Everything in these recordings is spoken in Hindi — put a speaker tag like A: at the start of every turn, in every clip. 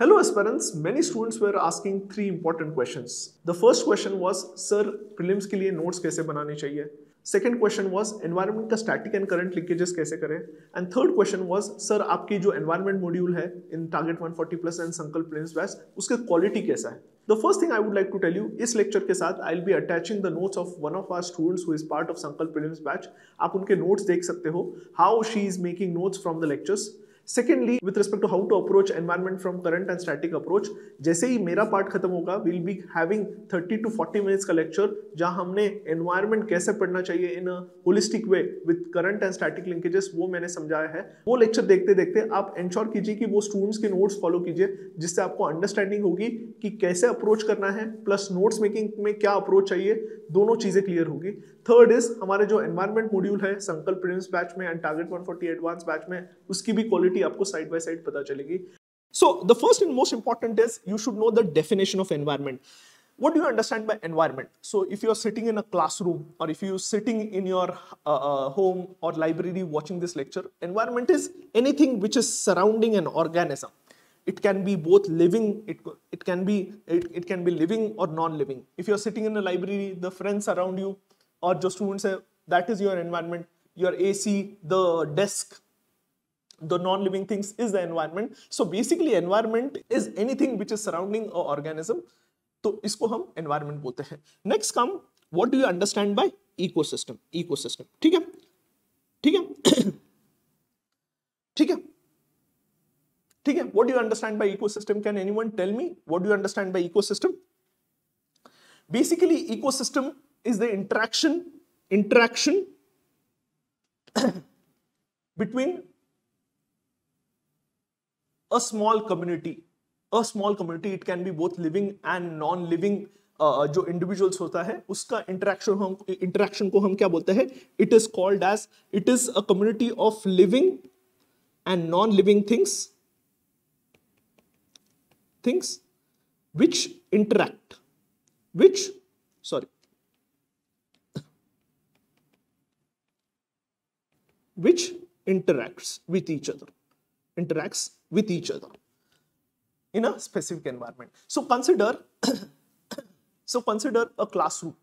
A: Hello aspirants, many students were asking three important questions. The first question was, sir, prelims के लिए notes कैसे बनाने चाहिए? सेकेंड क्वेश्चन वॉज एनवायरमेंट का स्टैटिक एंड करंट लीकेजेस कैसे करें and third question was sir आपकी जो एनवायरमेंट मॉड्यूल है in target 140 plus and Sankalp prelims batch उसके क्वालिटी कैसा है the first thing I would like to tell you इस लेक्चर के साथ I will be attaching the notes of one of our students who is part of Sankalp prelims batch आप उनके नोट्स देख सकते हो how she is making notes from the lectures secondly with respect to how to approach environment from current and static approach जैसे ही मेरा पार्ट खत्म होगा will be having thirty to forty minutes का लेक्चर जहां हमने एनवायरमेंट कैसे पढ़ना चाहिए in holistic way with current and static linkages वो मैंने समझाया है वो लेक्चर देखते देखते आप इंश्योर कीजिए कि वो स्टूडेंट्स के नोट्स फॉलो कीजिए जिससे आपको अंडरस्टैंडिंग होगी कि कैसे अप्रोच करना है प्लस नोट्स मेकिंग में क्या अप्रोच चाहिए दोनों चीजें क्लियर होगी थर्ड इज हमारे जो एनवायरमेंट मॉड्यूल है संकल्प प्रिंस बैच में एंड टारगेट 140 एडवांस बैच में उसकी भी क्वालिटी एबिलिटी आपको साइड बाई साइड पता चलेगी so the first and most important is you should know the definition of environment what you understand by environment so if you are sitting in a classroom और if you sitting in your home और library watching this lecture environment is anything which is surrounding an organism it can be both living it can be it can be living और non living if you are sitting in a library the friends around you और जो स्टूडेंट्स है that is your environment your A C the desk the non-living things is the environment so basically environment is anything which is surrounding a organism to isko hum environment bolte hain next come what do you understand by ecosystem ecosystem theek hai theek hai theek hai theek hai what do you understand by ecosystem can anyone tell me what do you understand by ecosystem basically ecosystem is the interaction interaction between a small community a small community it can be both living and non living uh, uh, जो individuals होता है उसका interaction हम interaction को हम क्या बोलते हैं It is called as it is a community of living and non-living things. Things which interact which sorry which interacts with each other interacts with each other in a specific environment. So consider, so consider a classroom.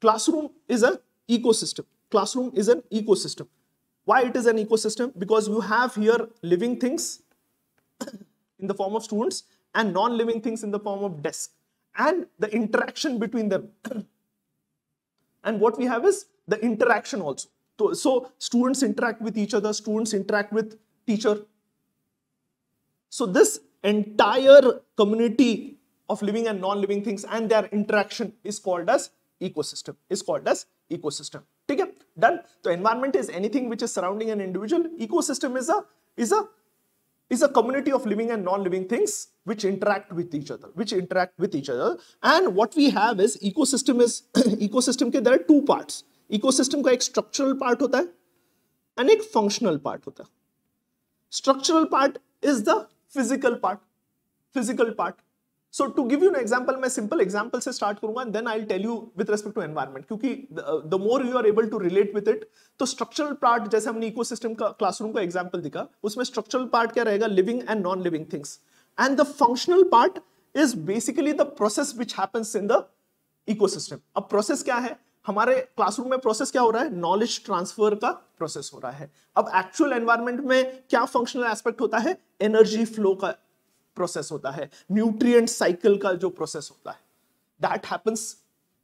A: Classroom is an ecosystem. Classroom is an ecosystem. Why it is an ecosystem? Because you have here living things in the form of students and non-living things in the form of desk and the interaction between them. and what we have is the interaction also. So, so students interact with each other, students interact with teacher, so this entire community of living and non-living things and their interaction is called as ecosystem, is called as ecosystem. Okay, done. So environment is anything which is surrounding an individual. Ecosystem is a is a is a community of living and non-living things which interact with each other which interact with each other and what we have is ecosystem is ecosystem there are two parts ecosystem का एक structural part होता है and एक functional part होता है structural part is the physical part physical part so to give you an example मैं सिंपल एग्जाम्पल से स्टार्ट करूंगा then I tell you with respect to environment क्योंकि the more you are able to relate with it तो स्ट्रक्चरल पार्ट जैसे हमने इकोसिस्टम का क्लासरूम का एग्जाम्पल दिखा उसमें स्ट्रक्चरल पार्ट क्या रहेगा living and non living things and the functional part is basically the process which happens in the ecosystem अब प्रोसेस क्या है हमारे क्लासरूम में प्रोसेस क्या हो रहा है नॉलेज ट्रांसफर का प्रोसेस हो रहा है अब एक्चुअल एनवायरमेंट में क्या फंक्शनल एस्पेक्ट होता है एनर्जी फ्लो का प्रोसेस होता है न्यूट्रिएंट साइकिल का जो प्रोसेस होता है that happens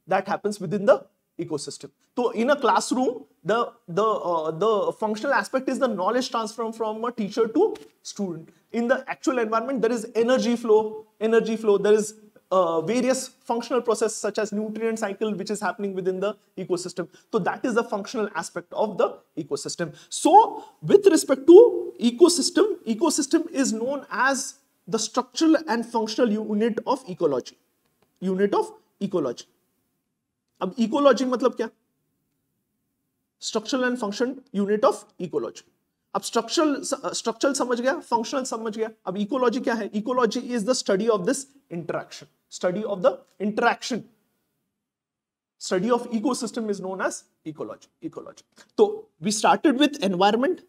A: that happens within the ecosystem तो in a classroom the the functional aspect is the knowledge transfer from a teacher to student in the actual environment there is energy flow energy flow there is uh, various functional processes such as nutrient cycle which is happening within the ecosystem. So that is the functional aspect of the ecosystem. So with respect to ecosystem, ecosystem is known as the structural and functional unit of ecology. Unit of ecology. अब ecology मतलब Structural and function unit of ecology. अब स्ट्रक्चरल स्ट्रक्चरल समझ गया फंक्शनल समझ गया अब इकोलॉजी क्या है ecology is the study of this interaction study of the interaction study of ecosystem is known as ecology ecology तो वी स्टार्टेड विथ एनवायरमेंट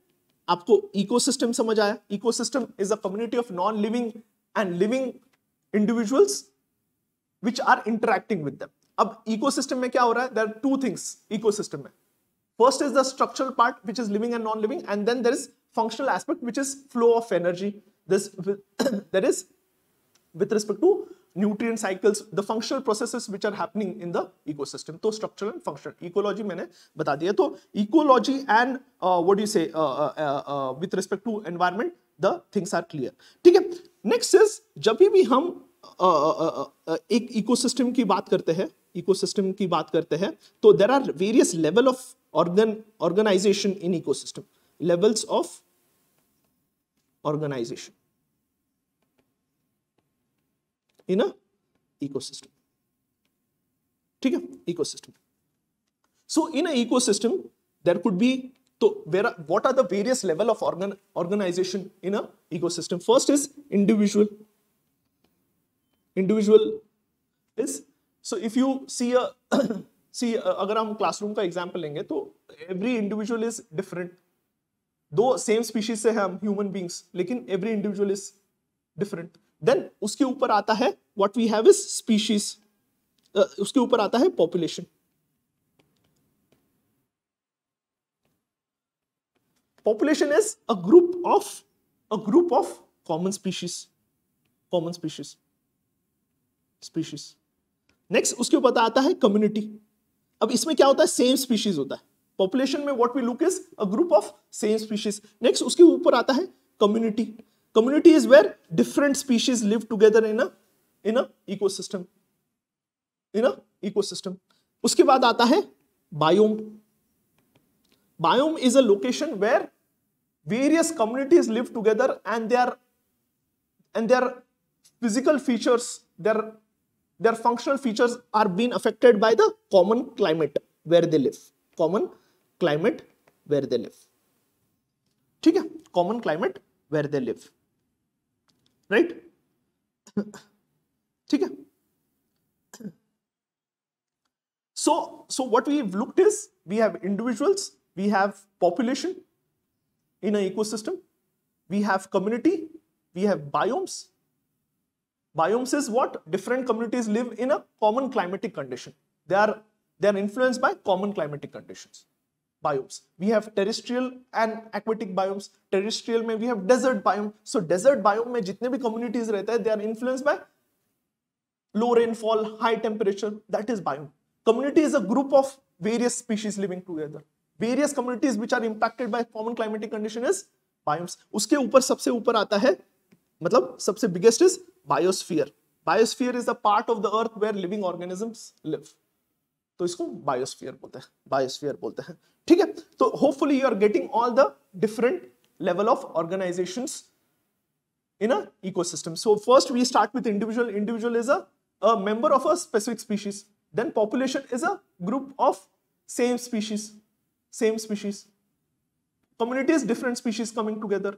A: आपको इकोसिस्टम समझ आया ecosystem is a community of non living and living individuals which are interacting with them अब इकोसिस्टम में क्या हो रहा है there are two things ecosystem में First is the structural part, which is living and non-living, and then there is functional aspect, which is flow of energy. This that is with respect to nutrient cycles the functional processes which are happening in the ecosystem तो स्ट्रक्चरल एंड फंक्शनल इकोलॉजी मैंने बता दिया तो ecology and what you say with respect to environment the things are clear ठीक है नेक्स्ट इज जब भी हम uh, uh, uh, uh, uh एक इकोसिस्टम की बात करते हैं इकोसिस्टम की बात करते हैं तो there are various level of organ organization in ecosystem levels of organization in a ecosystem Okay, ecosystem so in a ecosystem there could be so where what are the various level of organ organization in a ecosystem first is individual individual is so if you see a see अगर हम क्लासरूम का एग्जाम्पल लेंगे तो every individual is different though same species से हैं हम ह्यूमन बींग्स लेकिन every individual is different then उसके ऊपर आता है what we have is species उसके ऊपर आता है population population is a group of a group of common species common species species next उसके ऊपर आता है community अब इसमें क्या होता है सेम स्पीशीज होता है पॉपुलेशन में what we look is a group of same species next उसके ऊपर आता है community community is where different species live together in in a system in a system उसके बाद आता है biome biome is a location where various communities various communities live together and their and their physical features their their functional features are being affected by the common climate where they live. Common climate where they live. Okay. Common climate where they live. Right. Okay. so so what we've looked is we have individuals we have population in an ecosystem we have community we have biomes Biomes is what? Different communities live in a common climatic condition. They are, they are influenced by common climatic conditions. Biomes. We have terrestrial and aquatic biomes. Terrestrial mein we have desert biome. So desert biome mein jitne bhi communities rehte हैं, they are influenced by low rainfall, high temperature. That is biome. Community is a group of various species living together. Various communities which are impacted by common climatic condition is biomes. uske upar sabse upar aata hai matlab sabse biggest is Biosphere. Biosphere is the part of the earth where living organisms live तो इसको biosphere बोलते हैं Biosphere बोलते हैं ठीक है So, hopefully you are getting all the different level of organizations in a ecosystem. So first we start with individual. Individual is a, a member of a specific species. Then population is a group of same species. Same species. Community is different species coming together.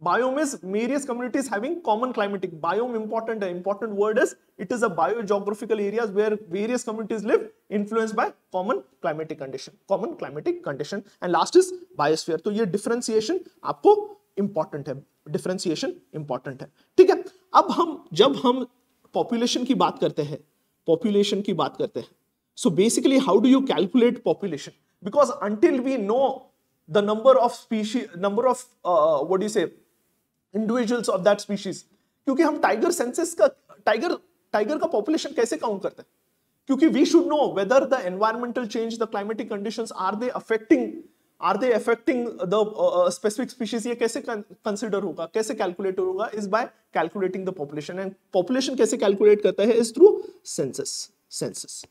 A: Biome is various communities having common climatic. Biome important, an important word is it is a biogeographical areas where various communities live influenced by common climatic condition. Common climatic condition. And last is biosphere. तो ये differentiation आपको important है. Differentiation important है. ठीक है. अब हम जब हम population की बात करते हैं population की बात करते हैं. So basically how do you calculate population? Because until we know the number of species, number of uh, what do you say, individuals of that species क्योंकि हम टाइगर सेंसेस का टाइगर टाइगर का पॉपुलेशन कैसे काउंट करते हैं क्योंकि we should know whether the environmental change the climatic condition are they affecting are they affecting the specific species ये कैसे कंसिडर होगा कैसे कैलकुलेट होगा is by calculating the population and population कैसे कैलकुलेट करता है is through census census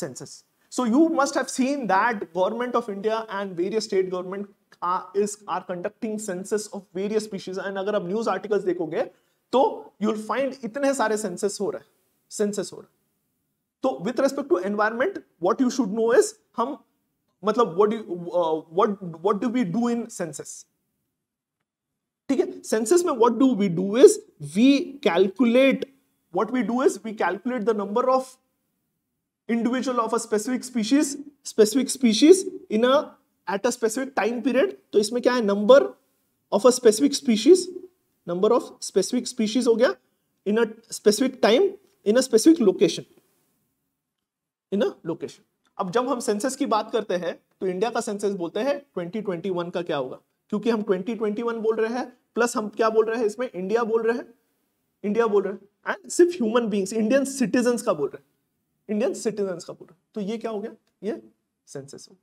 A: census so you must have seen that government of India and various state government are, is are conducting census of various species and अगर आप news articles देखोगे तो you will find इतने सारे census हो रहे हैं census हो रहे हैं तो with respect to environment what you should know is हम मतलब what do you, uh, what what do we do in census ठीक है census में what do we do is we calculate what we do is we calculate the number of individual of a specific species specific species in a at a specific time period तो इसमें क्या है number of a specific species number of specific species हो गया in a specific time in a specific location in a location अब जब हम सेंसस की बात करते हैं तो इंडिया का सेंसस बोलते हैं 2021 का क्या होगा क्योंकि हम 2021 बोल रहे हैं प्लस हम क्या बोल रहे हैं इसमें इंडिया बोल रहे हैं इंडिया बोल रहे हैं एंड सिर्फ ह्यूमन बींग्स इंडियन सिटीजन का बोल रहे हैं इंडियन सिटीजन का बोल रहे हैं तो ये क्या हो गया ये सेंसेस हो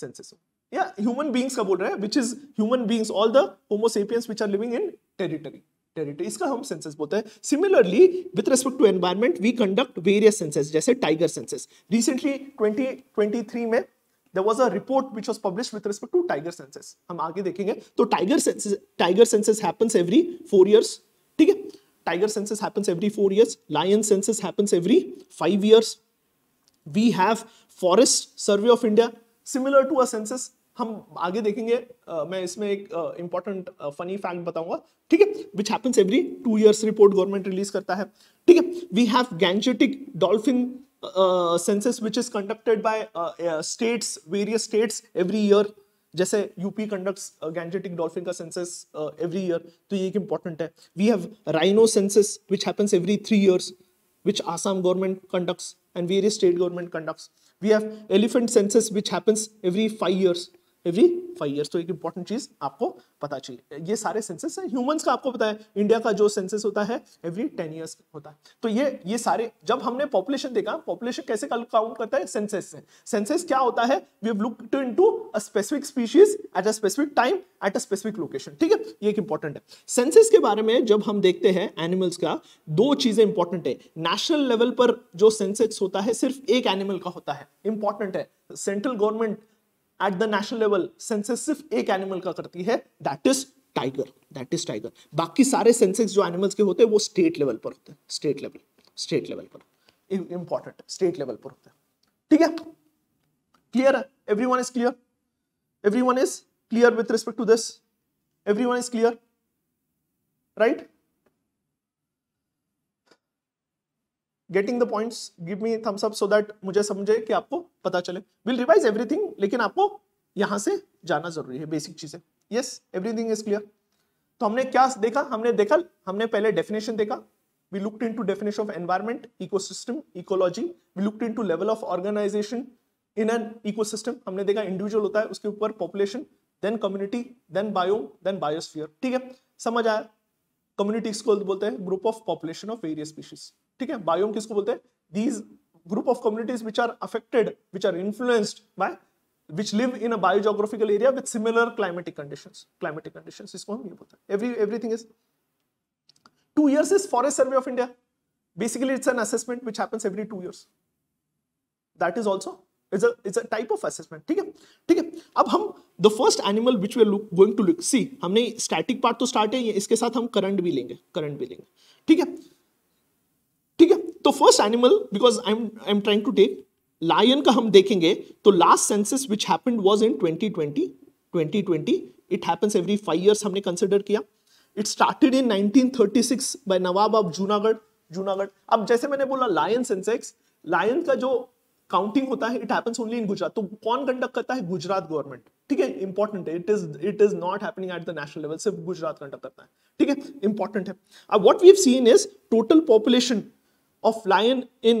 A: सेंसेस हो या ह्यूमन बींग्स का बोल रहे हैं which is human beings all the homo sapiens which are living in territory territory इसका हम सेंसेस बोलते हैं similarly with respect to environment we conduct various census जैसे tiger census recently twenty twenty three में there was a report which was published with respect to tiger census हम आगे देखेंगे तो tiger census tiger census happens every four years ठीक है tiger census happens every four years lion census happens every five years we have forest survey of India similar to a हम आगे देखेंगे आ, मैं इसमें एक इंपॉर्टेंट फनी फैक्ट बताऊंगा ठीक है which happens every two years report government release करता है ठीक है we have Gangetic dolphin census which is conducted by states various states every year जैसे यूपी कंडक्ट्स गैंजेटिक डॉल्फिन का सेंसस एवरी ईयर तो ये एक इंपॉर्टेंट है we have rhino census which happens every three years which Assam government conducts and various state government conducts We have elephant census which happens every five years. Every five years तो एक इंपॉर्टेंट चीज आपको पता चाहिए ये सारे सेंसेस हैं ह्यूमंस का आपको पता है इंडिया का जो सेंसेस होता है एवरी टेन ईयर्स होता है तो ये ये सारे जब हमने पॉपुलेशन देखा पॉपुलेशन कैसे काउंट करता है सेंसेस से सेंसेस क्या होता है we have looked into a specific species at a specific time at a specific location ठीक है ये एक इंपॉर्टेंट है सेंसेस के बारे में जब हम देखते हैं एनिमल्स का दो चीजें इंपॉर्टेंट है नेशनल लेवल पर जो सेंसेस होता है सिर्फ एक एनिमल का होता है इंपॉर्टेंट है central government at the national level census सिर्फ एक एनिमल का करती है that is tiger that is tiger बाकी सारे सेंसेस जो एनिमल्स के होते हैं वो स्टेट लेवल पर होते हैं स्टेट लेवल स्टेट लेवल पर इंपॉर्टेंट स्टेट लेवल पर होते हैं ठीक है क्लियर है every one is clear every one is clear with respect to this every one is clear right getting the points give me thumbs up so that मुझे समझे कि आपको पता चले विल रिवाइज एवरीथिंग लेकिन आपको यहां से जाना जरूरी है बेसिक चीजें यस एवरीथिंग इज क्लियर तो हमने क्या देखा हमने देखा हमने पहले डेफिनेशन देखा we looked we looked into definition of environment ecosystem ecology we looked into level of organization in an ecosystem हमने देखा इंडिविजुअल होता है उसके ऊपर population then community then bio then biosphere ठीक है समझ आया कम्युनिटी को बोलते हैं group of population of various species ठीक है बायोम किसको बोलते हैं these group of communities which are affected which are influenced by which live in a biogeographical area with similar climatic conditions climatic conditions इसको हम ये बोलते हैं every everything is two years is forest survey of india basically it's an assessment which happens every two years that is also it's a it's a type of assessment ठीक है ठीक है अब हम the first animal which we are look, going to look see हमने static part तो start है इसके साथ हम current भी लेंगे current भी लेंगे ठीक है तो first animal because I am I am trying to take lion का हम देखेंगे तो last census which happened was in twenty twenty twenty twenty it happens every five years हमने कंसिडर किया it started in nineteen thirty six by Nawab of Junagadh Junagadh अब जैसे मैंने बोला लायन सेंसेक्स लायन का जो काउंटिंग होता है it happens only in Gujarat तो कौन कंडक्ट करता है गुजरात गवर्नमेंट ठीक है इंपॉर्टेंट है it is it is not happening at the national level सिर्फ गुजरात कंडक्ट करता है ठीक है इंपॉर्टेंट है अब what we have seen is total population of lion in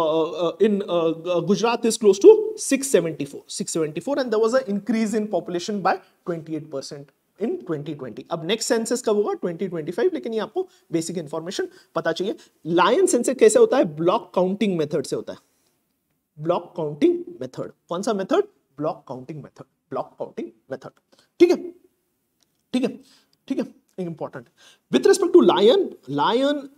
A: uh, uh in uh, uh, Gujarat is close to 674 674 and there was an increase in population by 28% in 2020 अब नेक्स्ट सेंसस कब होगा 2025 लेकिन ये आपको बेसिक इंफॉर्मेशन पता चाहिए लायन सेंसस कैसे होता है ब्लॉक काउंटिंग मेथड से होता है ब्लॉक काउंटिंग मेथड कौन सा method block counting method block counting method ठीक है ठीक है ठीक है important with respect to lion lion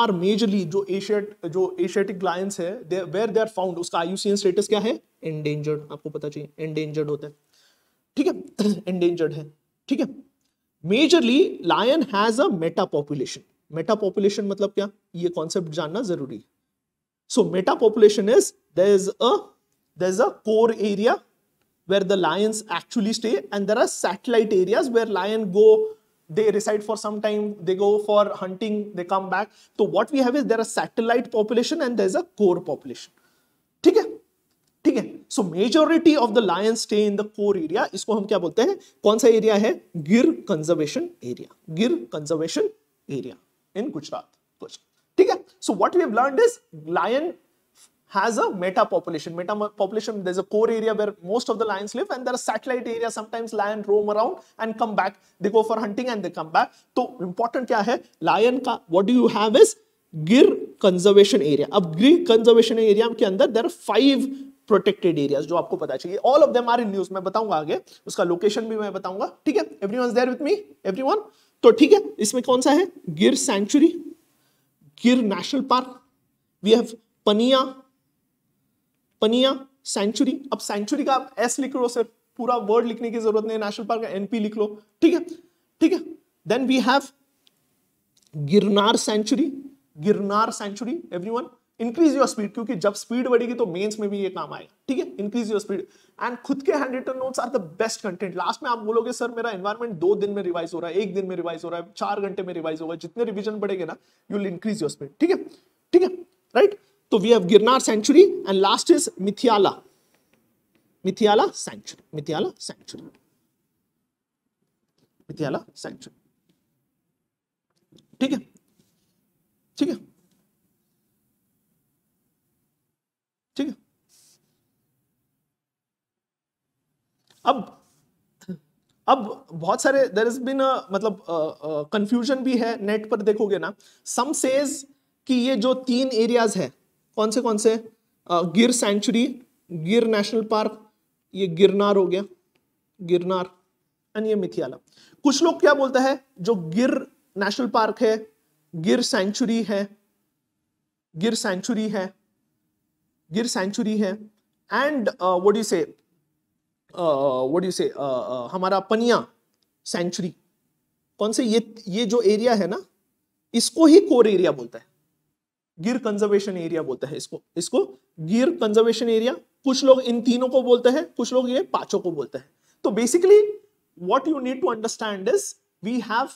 A: are majorly जो एशियट जो एशियाटिक लायंस है वेर दे आर फाउंड उसका आयुसीएन स्टेटस क्या है एंडेंजर्ड आपको पता चाहिए एंडेंजर्ड होता है ठीक है एंडेंजर्ड है ठीक है majorly lion has a meta population meta population मतलब क्या ये कॉन्सेप्ट जानना जरूरी है so meta population is there is a there is a core area where the lions actually stay and there are satellite areas where lion go they reside for some time, they go for hunting, they come back. So what we have is there are satellite population and there's a core population. ठीक है ठीक है so majority of the lions stay in the core area इसको हम क्या बोलते हैं कौन सा area है गिर conservation area गिर conservation area in Gujarat ठीक है so what we have learned is lion has a meta population. Meta population, there's a core area where most of the lions live and there are satellite areas. Sometimes lion roam around and come back. They go for hunting and they come back. So important kya hai? Lion ka, what do you have is gir conservation area. Ab gir conservation area ke andar there are five protected areas jo aapko pata chahiye. All of them are in news. Main bataunga aage. Uska location bhi main bataunga. Theek hai? One there with me everyone तो ठीक है इसमें कौन सा है गिर सेंचुरी गिर नेशनल पार्क वी हैव पनिया पनिया सेंचुरी अब सेंचुरी का आप एस लिख लो सर पूरा वर्ड लिखने की जरूरत नहीं नेशनल पार्क का एनपी लिख लो ठीक है ठीक है then we have Girnar sanctuary Girnar sanctuary everyone increase your speed क्योंकि जब स्पीड बढ़ेगी तो मेंस में भी ये काम आएगा ठीक है इंक्रीज योर स्पीड एंड खुद के hand written notes are the best content last में आप बोलोगे सर मेरा एनवायरमेंट दो दिन में रिवाइज हो रहा है एक दिन में रिवाइज हो रहा है चार घंटे में रिवाइज होगा जितने रिविजन बढ़ेगा ना यूल इंक्रीज योर स्पीड ठीक है ठीक है राइट right? तो we have Girnar sanctuary and last is Mithiyala Mithiyala sanctuary Mithiyala sanctuary Mithiyala sanctuary ठीक है ठीक है ठीक है अब अब बहुत सारे देर इज बिन मतलब कंफ्यूजन uh, uh, भी है नेट पर देखोगे ना सम सेज कि ये जो तीन एरियाज है कौन से कौन से गिर सेंचुरी गिर नेशनल पार्क ये गिरनार हो गया गिरनार एंड ये मिथियाला कुछ लोग क्या बोलता है जो गिर नेशनल पार्क है गिर सेंचुरी है गिर सेंचुरी है गिर सेंचुरी है and what you say what you say हमारा पनिया सेंचुरी कौन से ये ये जो एरिया है ना इसको ही कोर एरिया बोलता है गिर कंजर्वेशन एरिया बोलते हैं इसको इसको गिर कंजर्वेशन एरिया कुछ लोग इन तीनों को बोलते हैं कुछ लोग ये पांचों को बोलते हैं तो basically what you need to understand is we have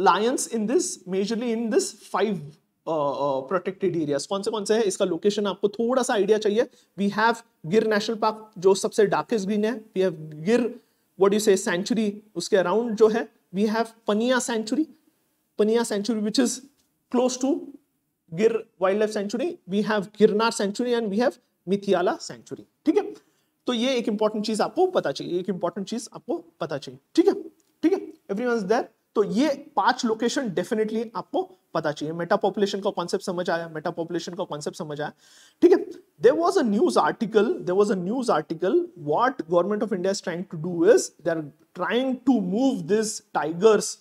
A: lions in this majorly in this five protected areas कौन से कौन से है इसका लोकेशन आपको थोड़ा सा आइडिया चाहिए we have Gir national park जो सबसे डार्केस्ट ग्रीन है we have Gir what you say sanctuary उसके अराउंड जो है we have Pania sanctuary Pania sanctuary which is close to Gir wild life sanctuary we have Girnar sanctuary and we have Mithiyala sanctuary ठीक है तो ये एक इंपॉर्टेंट चीज आपको पता चाहिए एक इंपॉर्टेंट चीज आपको पता चाहिए ठीक है ठीक है एवरी वन देर तो ये पांच लोकेशन डेफिनेटली आपको पता चाहिए मेटा पॉपुलेशन का कॉन्सेप्ट समझ आया मेटा पॉपुलेशन का कॉन्सेप्ट समझ आया ठीक है there was a news article there was a news article what government of India is trying to do is they are trying to move this tigers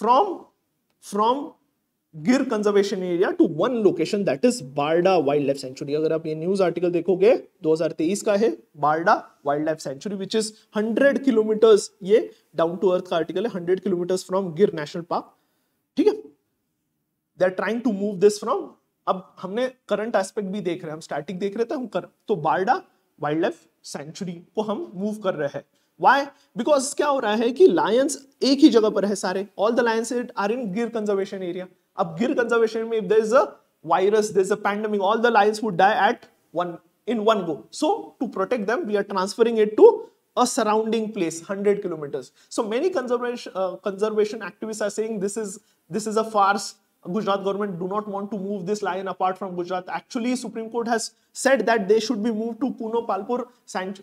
A: from from Gir conservation area to one location that is Barda wild life sanctuary अगर आप ये न्यूज आर्टिकल देखोगे 2023 का है Barda wild life sanctuary which is 100 kilometre ये डाउन टू अर्थ का आर्टिकल है 100 kilometre from Gir national park ठीक है they are trying to move this from अब हमने करंट एस्पेक्ट भी देख रहे हैं हम स्टैटिक देख रहे थे हम कर तो बारडा वाइल्ड लाइफ सेंचुरी को हम मूव कर रहे हैं Why? Because क्या हो रहा है कि लायंस एक ही जगह पर है सारे all the lions are in Gir conservation area Up gear conservation, if there is a virus, there is a pandemic, all the lions would die at one in one go. So to protect them, we are transferring it to a surrounding place, 100 kilometers. So many conservation uh, conservation activists are saying this is this is a farce. Gujarat government do not want to move this lion apart from Gujarat. Actually, Supreme Court has said that they should be moved to Puno Palpur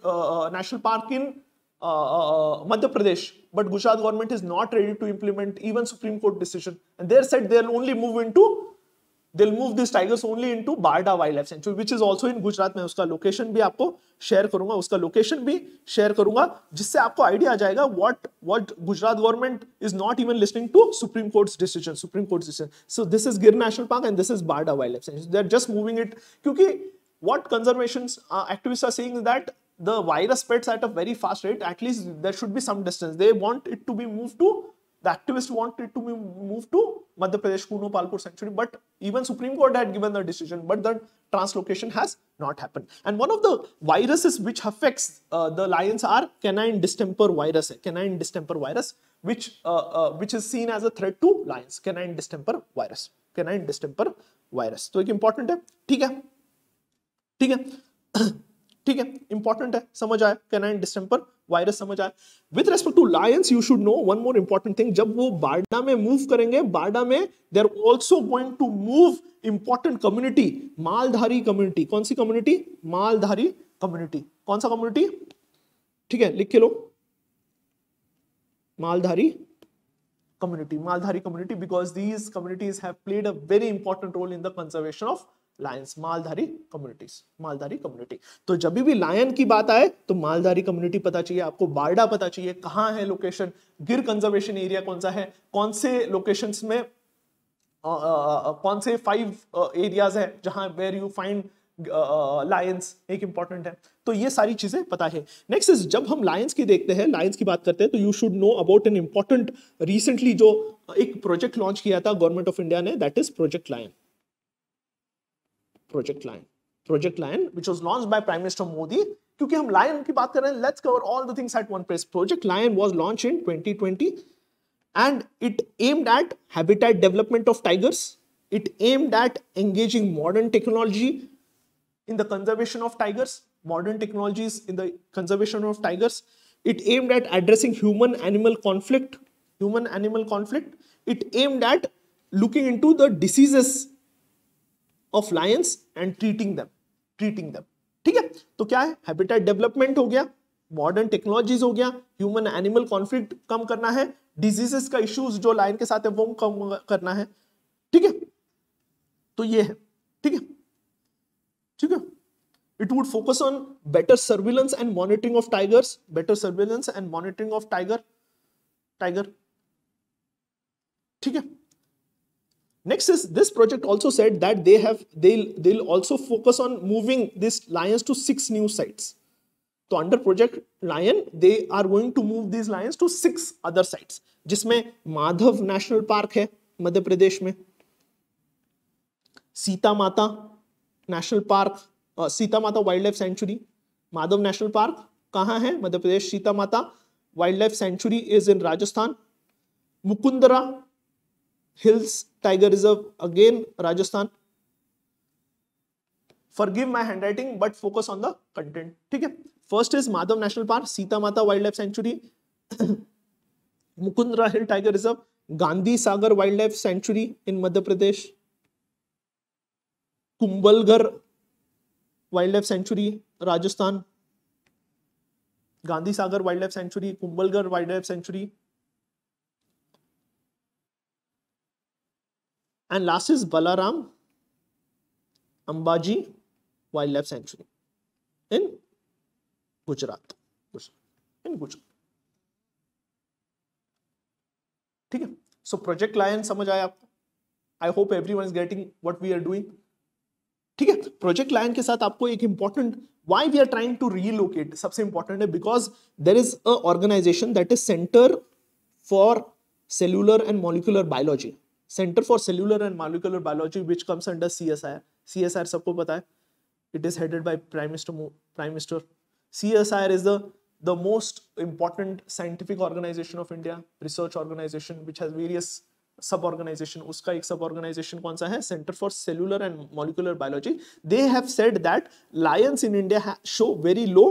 A: uh, uh, National Park in uh, uh, Madhya Pradesh, but Gujarat government is not ready to implement even Supreme Court decision. And they said they'll only move into, they'll move these tigers only into Barda Wildlife Sanctuary, which is also in Gujarat. मैं उसका लोकेशन भी आपको शेयर करूंगा उसका लोकेशन भी शेयर करूंगा जिससे आपको आइडिया आ जाएगा what what Gujarat government is not even listening to supreme court's decision supreme court decision so this is Gir national park and this is Barda wild life sanctuary they are just moving it क्योंकि what conservation uh, activists are saying is that the virus spreads at a very fast rate, at least there should be some distance. They want it to be moved to, the activists want it to be moved to Madhya Pradesh, Kuno, Palpur sanctuary. But even Supreme Court had given the decision, but the translocation has not happened. And one of the viruses which affects uh, the lions are canine distemper virus, canine distemper virus, which, uh, uh, which is seen as a threat to lions, canine distemper virus, canine distemper virus. So, important. Okay. Okay. ठीक है इंपॉर्टेंट है समझ आया कैनाइन डिस्टेंपर वायरस समझ आया with respect to lions you should know one more important thing जब वो बारडा में मूव करेंगे बारडा में they are also going to move important community Maldhari community कौन सी कम्युनिटी मालधारी कम्युनिटी कौन सा कम्युनिटी ठीक है लिख के लो Maldhari community Maldhari community because these communities है very important role in the conservation of lions Maldhari communities Maldhari community तो जब भी लायन की बात आए तो मालधारी कम्युनिटी पता चाहिए आपको बारडा पता चाहिए कहाँ है लोकेशन गिर कंजर्वेशन एरिया कौन सा है कौन से लोकेशन में कौन से फाइव एरियाज है जहां वेर यू फाइंड लायंस एक इंपॉर्टेंट है तो ये सारी चीजें पता है नेक्स्ट इज जब हम लायंस की देखते हैं लायंस की बात करते हैं तो you should know about an important recently जो एक प्रोजेक्ट लॉन्च किया था गवर्नमेंट ऑफ इंडिया ने that is project lion project lion project lion which was launched by prime minister modi क्योंकि हम लायन की बात कर रहे हैं let's cover all the things at one place project lion was launch 2020 and it aimed at habitat development of tigers it aimed at engaging modern technology in the conservation of tigers modern technologies in the conservation of tigers it aimed at addressing human animal conflict human animal conflict it aimed at looking into the diseases of lions and treating them treating them ठीक है तो क्या है हैबिटेट डेवलपमेंट हो गया मॉडर्न टेक्नोलॉजीज हो गया ह्यूमन एनिमल कॉन्फ्लिक्ट कम करना है डिजीजेस का इश्यूज जो लाइन के साथ है वो कम करना है ठीक है तो ये है ठीक है ठीक है it would focus on better surveillance and monitoring of tigers better surveillance and monitoring of tiger tiger ठीक है Next is this project also said that they have they'll they'll also focus on moving this lions to six new sites. तो under project lion they are going to move these lions to six other sites जिसमें माधव नेशनल पार्क है मध्य प्रदेश में सीता माता national park Sita Mata wild life sanctuary Madhav national park कहाँ है Madhya Pradesh Sita Mata wild life sanctuary is in Rajasthan Mukundara hills tiger reserve again rajasthan forgive my handwriting but focus on the content theek hai first is madhav national park sita mata wildlife sanctuary mukundra hill tiger reserve gandhi sagar wildlife sanctuary in madhya pradesh Kumbhalgarh wild life sanctuary Rajasthan Gandhi Sagar wild life sanctuary Kumbhalgarh wild life sanctuary and last is Balaram Ambaji Wildlife Sanctuary in Gujarat. In Gujarat. ठीक है सो प्रोजेक्ट लायन समझ आया आपको I hope every one is getting what we are doing ठीक है प्रोजेक्ट लायन के साथ आपको एक important why we are trying to relocate सबसे इंपॉर्टेंट है because there is a organisation that is centre for cellular and molecular biology centre for cellular and molecular biology which comes under C S I R C S I R सबको पता है it is headed by prime minister prime minister C S I R is the the most important scientific organisation of India research organisation which has various sub organisation उसका एक सब ऑर्गेनाइजेशन कौन सा है centre for cellular and molecular biology they have said that lions in India show very low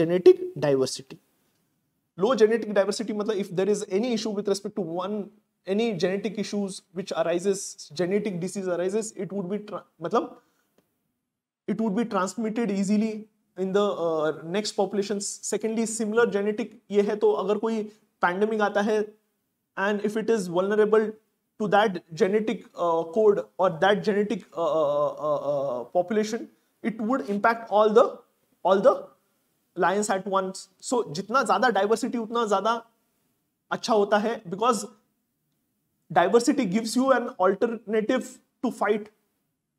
A: genetic diversity low genetic diversity मतलब if there is any issue with respect to one any genetic issues which arises, genetic disease arises, it would be, matlab, it would be transmitted easily in the next population secondly similar genetic ये है तो अगर कोई पैंडमिक आता है and if it is vulnerable to that genetic code और that genetic population it would impact all the all the lions at once so जितना ज़्यादा डाइवर्सिटी उतना ज़्यादा अच्छा होता है because diversity gives you an alternative to fight.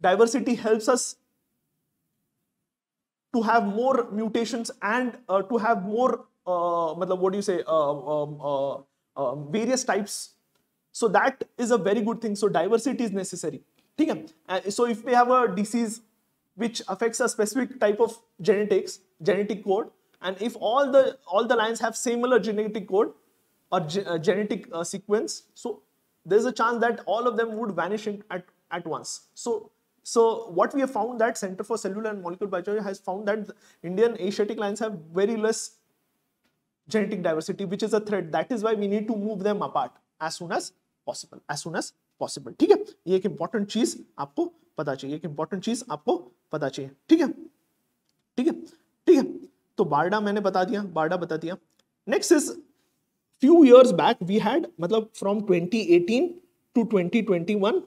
A: Diversity helps us to have more mutations and uh, to have more, uh, what do you say, uh um, uh, um, various types. So that is a very good thing. So diversity is necessary. Uh, so if we have a disease which affects a specific type of genetics, genetic code, and if all the all the lines have similar genetic code or ge uh, genetic uh, sequence so there's a chance that all of them would vanish in, at, at once. So, so what we have found that Center for Cellular and Molecular Biology has found that Indian Asiatic lions have very less genetic diversity, which is a threat. That is why we need to move them apart as soon as possible. As soon as possible. ठीक है ये एक important चीज आपको पता चाहिए एक important चीज आपको पता चाहिए ठीक है ठीक है ठीक है तो बारडा मैंने बता दिया बारडा बता दिया Next is few years back we had matlab from 2018 to 2021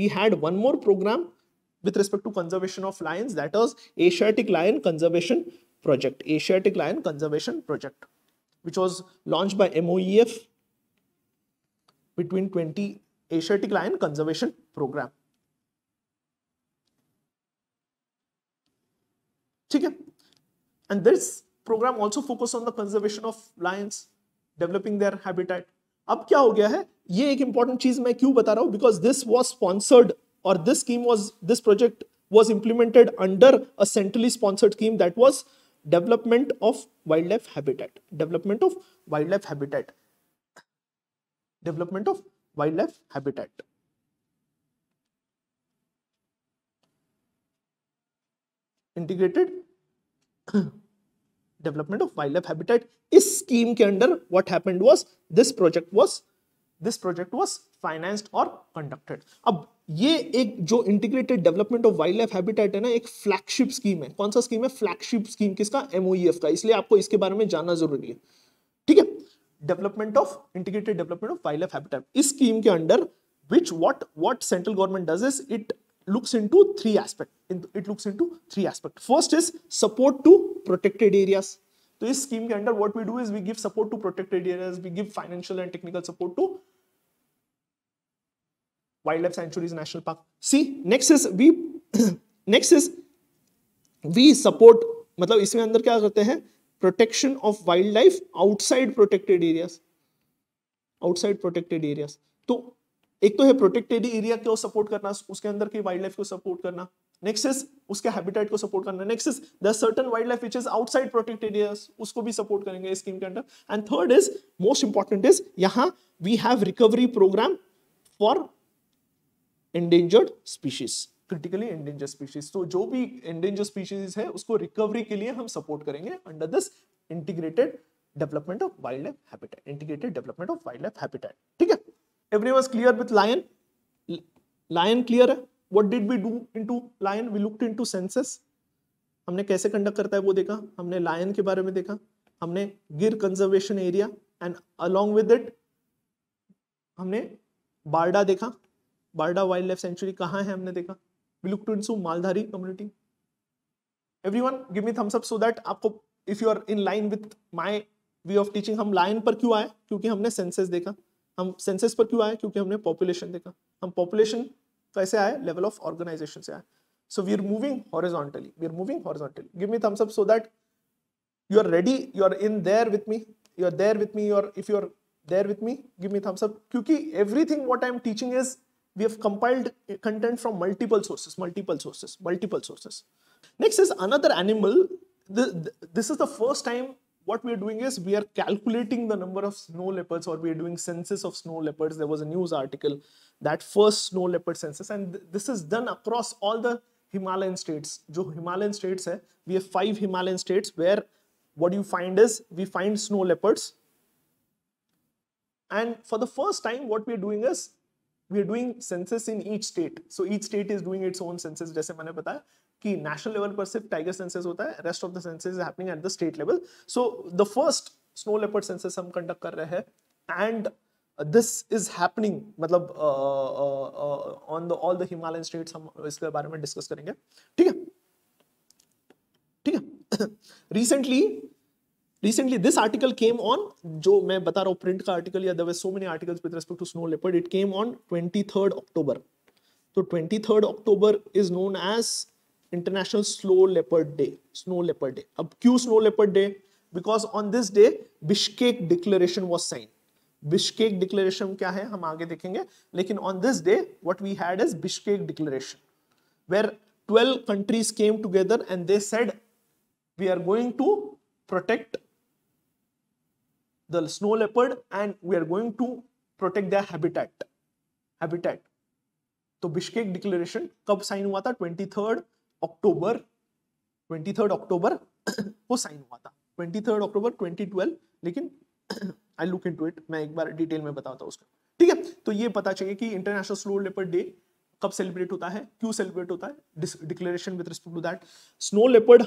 A: we had one more program with respect to conservation of lions that is asiatic lion conservation project asiatic lion conservation project which was launched by moef between 20 asiatic lion conservation program and this program also focused on the conservation of lions developing their habitat अब क्या हो गया है ये एक इंपॉर्टेंट चीज मैं क्यों बता रहा हूं बिकॉज दिस वॉज स्पॉन्सर्ड और this scheme was this project was implemented under a centrally sponsored scheme that was development of wild life habitat development of wild life habitat development of wild life habitat integrated development of wild life habitat इस स्कीम के under what happened was this project was this project was financed और कंडक्टेड अब ये एक जो integrated development of wild life habitat है ना एक फ्लैगशिप स्कीम है कौन सा स्कीम है फ्लैगशिप स्कीम किसका एमओईएफ e का इसलिए आपको इसके बारे में जानना जरूरी है ठीक है development of integrated development of wild life habitat इस स्कीम के under which what what central government does is it looks into three aspect it looks into three aspect first is support to protected areas तो इस स्कीम के under what we do is we give support to protected areas we give financial and technical support to wild life sanctuaries national park see next is we next is we support मतलब इसमें अंदर क्या करते हैं protection of wild life outside protected areas outside protected areas तो एक तो है प्रोटेक्टेड एरिया को सपोर्ट करना उसके अंदर की वाइल्ड लाइफ को सपोर्ट करना नेक्स्ट इज उसके हैबिटेट को सपोर्ट करना next is the certain wild life which is outside protected area उसको भी सपोर्ट करेंगे स्कीम के अंदर and third is most important is यहाँ we have recovery programme for endangered species critically endanger species तो जो भी एंडेंजर स्पीशीज है उसको रिकवरी के लिए हम सपोर्ट करेंगे under this integrated development of wild life habitat integrated development of wild life habitat ठीक है every was clear with lion lion clear है what did we do into lion we looked into census हमने कैसे कंडक्ट करता है वो देखा हमने लायन के बारे में देखा हमने Gir conservation area and along with it हमने बारडा देखा बारडा वाइल्ड लाइफ सेंचुरी कहाँ है हमने देखा we look to ensure Maldhari community every one give me thumbs up so that आपको if you are in line with my way of teaching हम लाइन पर क्यों आए क्योंकि हमने सेंसेस देखा हम सेंसेस पर क्यों आए क्योंकि हमने पॉपुलेशन देखा हम पॉपुलेशन कैसे आए लेवल ऑफ ऑर्गेनाइजेशन से आए so we are moving horizontally we are moving horizontally give me thumbs up so that you are ready you are in there with me you are there with me you if you are there with me give me thumbs up क्योंकि everything what I am teaching is we have compiled content from multiple sources multiple sources multiple sources next is another animal this is the first time what we are doing is we are calculating the number of snow leopards or we are doing census of snow leopards. There was a news article that first snow leopard census and th this is done across all the Himalayan states. जो Himalayan states है, we have five Himalayan states where what you find is we find snow leopards. And for the first time, what we are doing is we are doing census in each state. So each state is doing its own census. जैसे मैंने बताया कि नेशनल लेवल पर सिर्फ टाइगर सेंसेस होता है rest of the census happening at the state level so the first snow leopard census हम कंडक्ट कर रहे हैं एंड दिस इज हैपनिंग मतलब on the all the Himalayan states हम इसके बारे में डिस्कस करेंगे ठीक है ठीक है recently recently this article came on जो मैं बता रहा हूँ print का article या there were so many articles with respect to snow leopard it came on 23rd October तो 23rd October is known as International Slow Leopard Day, Snow Leopard Day. अब क्यों Snow Leopard Day? Because on this day, Bishkek Declaration was signed. Bishkek Declaration क्या है हम आगे देखेंगे लेकिन on this day, what we had is Bishkek Declaration, where 12 countries came together and they said, we are going to protect the snow leopard and we are going to protect their habitat. Habitat. तो बिश्केक डिक्लेरेशन कब साइन हुआ था ट्वेंटी थर्ड अक्टूबर 23 अक्टूबर को साइन हुआ था 23 अक्टूबर 2012 लेकिन I look in into it मैं एक बार डिटेल में बताता हूँ उसका ठीक है तो ये पता चाहिए कि इंटरनेशनल स्नो लेपर्ड डे कब सेलिब्रेट होता है क्यों सेलिब्रेट होता है declaration with respect to that snow leopard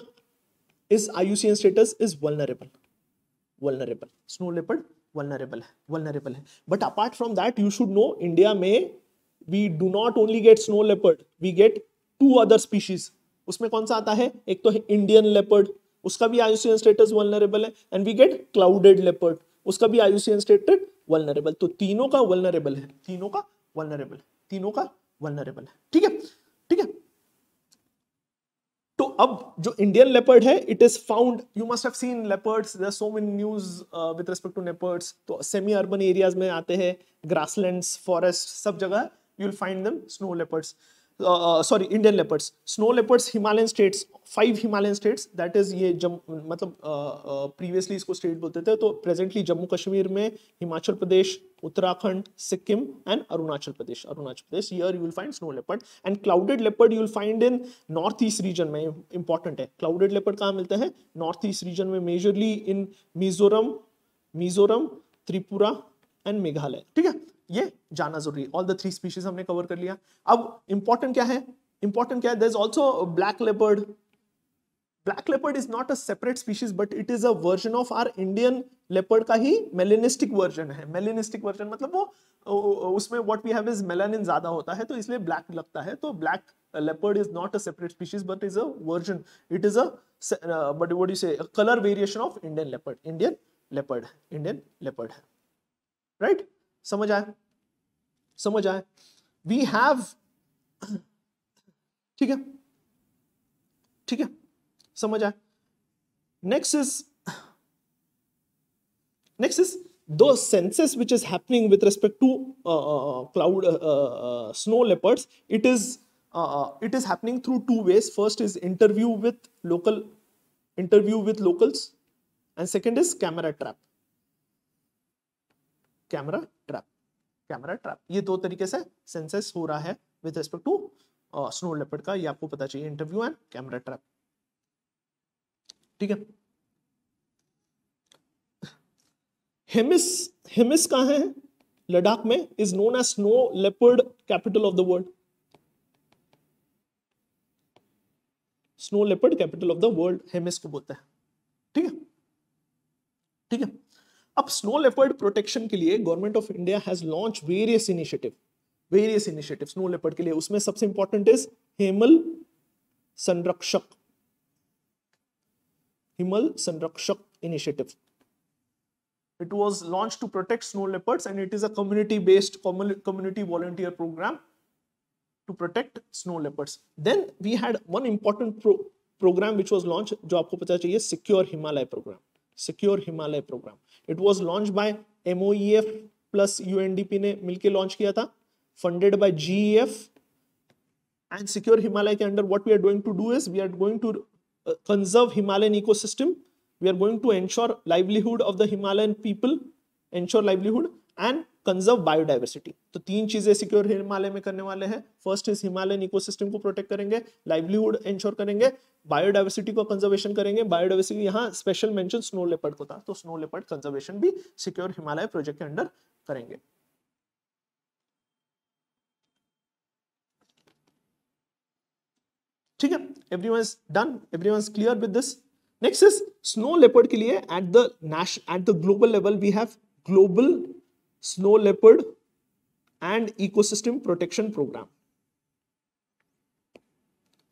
A: is IUCN status is vulnerable vulnerable snow leopard vulnerable है वल्नरेबल है but apart from that you should know India में we do not only get snow leopard we get two other species उसमें कौन सा आता है एक तो है इंडियन लेपर्ड उसका भी आयुसियन स्टेटस वलनरेबल है and we get clouded leopard उसका भी आयुसियन स्टेटस वलनरेबल तो तीनों का वलनरेबल है तीनों का वलनरेबल तीनों का वलनरेबल है ठीक है ठीक है तो अब जो इंडियन लेपर्ड है it is found you must have seen leopards there so many news with respect to leopards तो सेमी अर्बन एरियाज में आते हैं ग्रासलैंड्स फॉरेस्ट सब जगह you will find them snow leopards sorry Indian leopards snow leopards Himalayan states five Himalayan states that is ये जम मतलब प्रीवियसली uh, uh, इसको स्टेट बोलते थे तो प्रेजेंटली जम्मू कश्मीर में Himachal Pradesh Uttarakhand Sikkim and Arunachal Pradesh Arunachal Pradesh yeah you will find snow leopard and clouded leopard you will find in north east region में इंपॉर्टेंट है क्लाउडेड लेपर्ड कहाँ मिलते हैं नॉर्थ ईस्ट रीजन में majorly in Mizoram Mizoram Tripura and Meghalaya ठीक है ये जाना जरूरी ऑल द थ्री स्पीशीज हमने कवर कर लिया अब इंपॉर्टेंट क्या है इंपॉर्टेंट क्या है there is also black leopard black leopard is not a separate species but it is a version of our Indian leopard का ही मेलेनिस्टिक वर्जन है मेलेनिस्टिक वर्जन मतलब वो उसमें what we have is melanin ज्यादा होता है तो इसलिए ब्लैक लगता है तो black leopard is not a separate species but is a version it is a uh, but what do you say a color variation of indian leopard indian leopard indian right समझ आए समझ आए वी हैव ठीक है ठीक है समझ आए नेक्स्ट इज नेक्स्ट इज दो censuses which is happening with respect to cloud snow leopards it is it is happening through two ways first is interview with local interview with locals and second is camera trap camera camera trap ये दो तरीके से सेंसेस हो रहा है with respect to snow leopard का ये आपको पता चाहिए इंटरव्यू एंड कैमरा ट्रैप ठीक है हेमिस हेमिस कहा है लद्दाख में is known as snow leopard capital of the world snow leopard capital of the world Hemis को बोलते हैं ठीक है ठीक है अब स्नो लेपर्ड प्रोटेक्शन के लिए government of India has launch various initiative various initiative snow leopard के लिए उसमें सबसे important is हेमल Sanrakshak Himal Sanrakshak initiative it was launch to protect snow leopards and it is अम्युनिटी based community volunteer programme to protect snow leopards then we had one important programme which was launch जो आपको पता चाहिए secure Himalaya programme secure Himalaya programme it was launch by MOEF plus UNDP ने मिलकर लॉन्च किया था funded by GEF and secure Himalaya के under what we are going to do is we are going to conserve Himalayan ecosystem we are going to ensure livelihood of the himalayan people ensure livelihood and conserve biodiversity तो तीन चीजें सिक्योर हिमालय में करने वाले हैं फर्स्ट इज हिमालयन इकोसिस्टम को प्रोटेक्ट करेंगे लाइवलीहुड इंश्योर करेंगे बायोडाइवर्सिटी को कंजर्वेशन करेंगे बायोडाइवर्सिटी यहाँ स्पेशल मेंशन स्नो लेपर्ड को था तो स्नो लेपर्ड कंजर्वेशन भी सिक्योर हिमालय प्रोजेक्ट के अंडर करेंगे ठीक है everyone one done everyone one clear with this next is snow leopard के लिए एट द नेश at the global level we have global snow leopard and ecosystem protection programme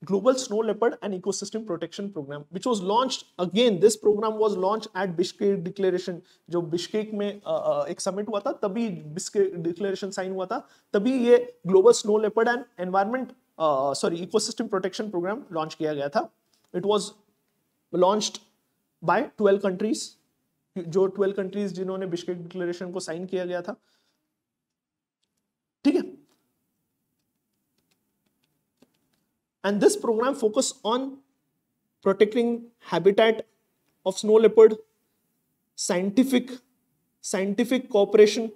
A: global snow leopard and ecosystem protection program which was launched again this program was launched at bishkek declaration jo bishkek mein uh, uh, ek summit hua tha tabhi bishkek declaration sign hua tha tabhi ye global snow leopard and environment uh, sorry ecosystem protection program launch kiya gaya tha it was launched by 12 countries जो ट्वेल्व कंट्रीज जिन्होंने बिश्केक डिक्लेरेशन को साइन किया गया था ठीक है and this program focus on protecting habitat of snow leopard scientific scientific cooperation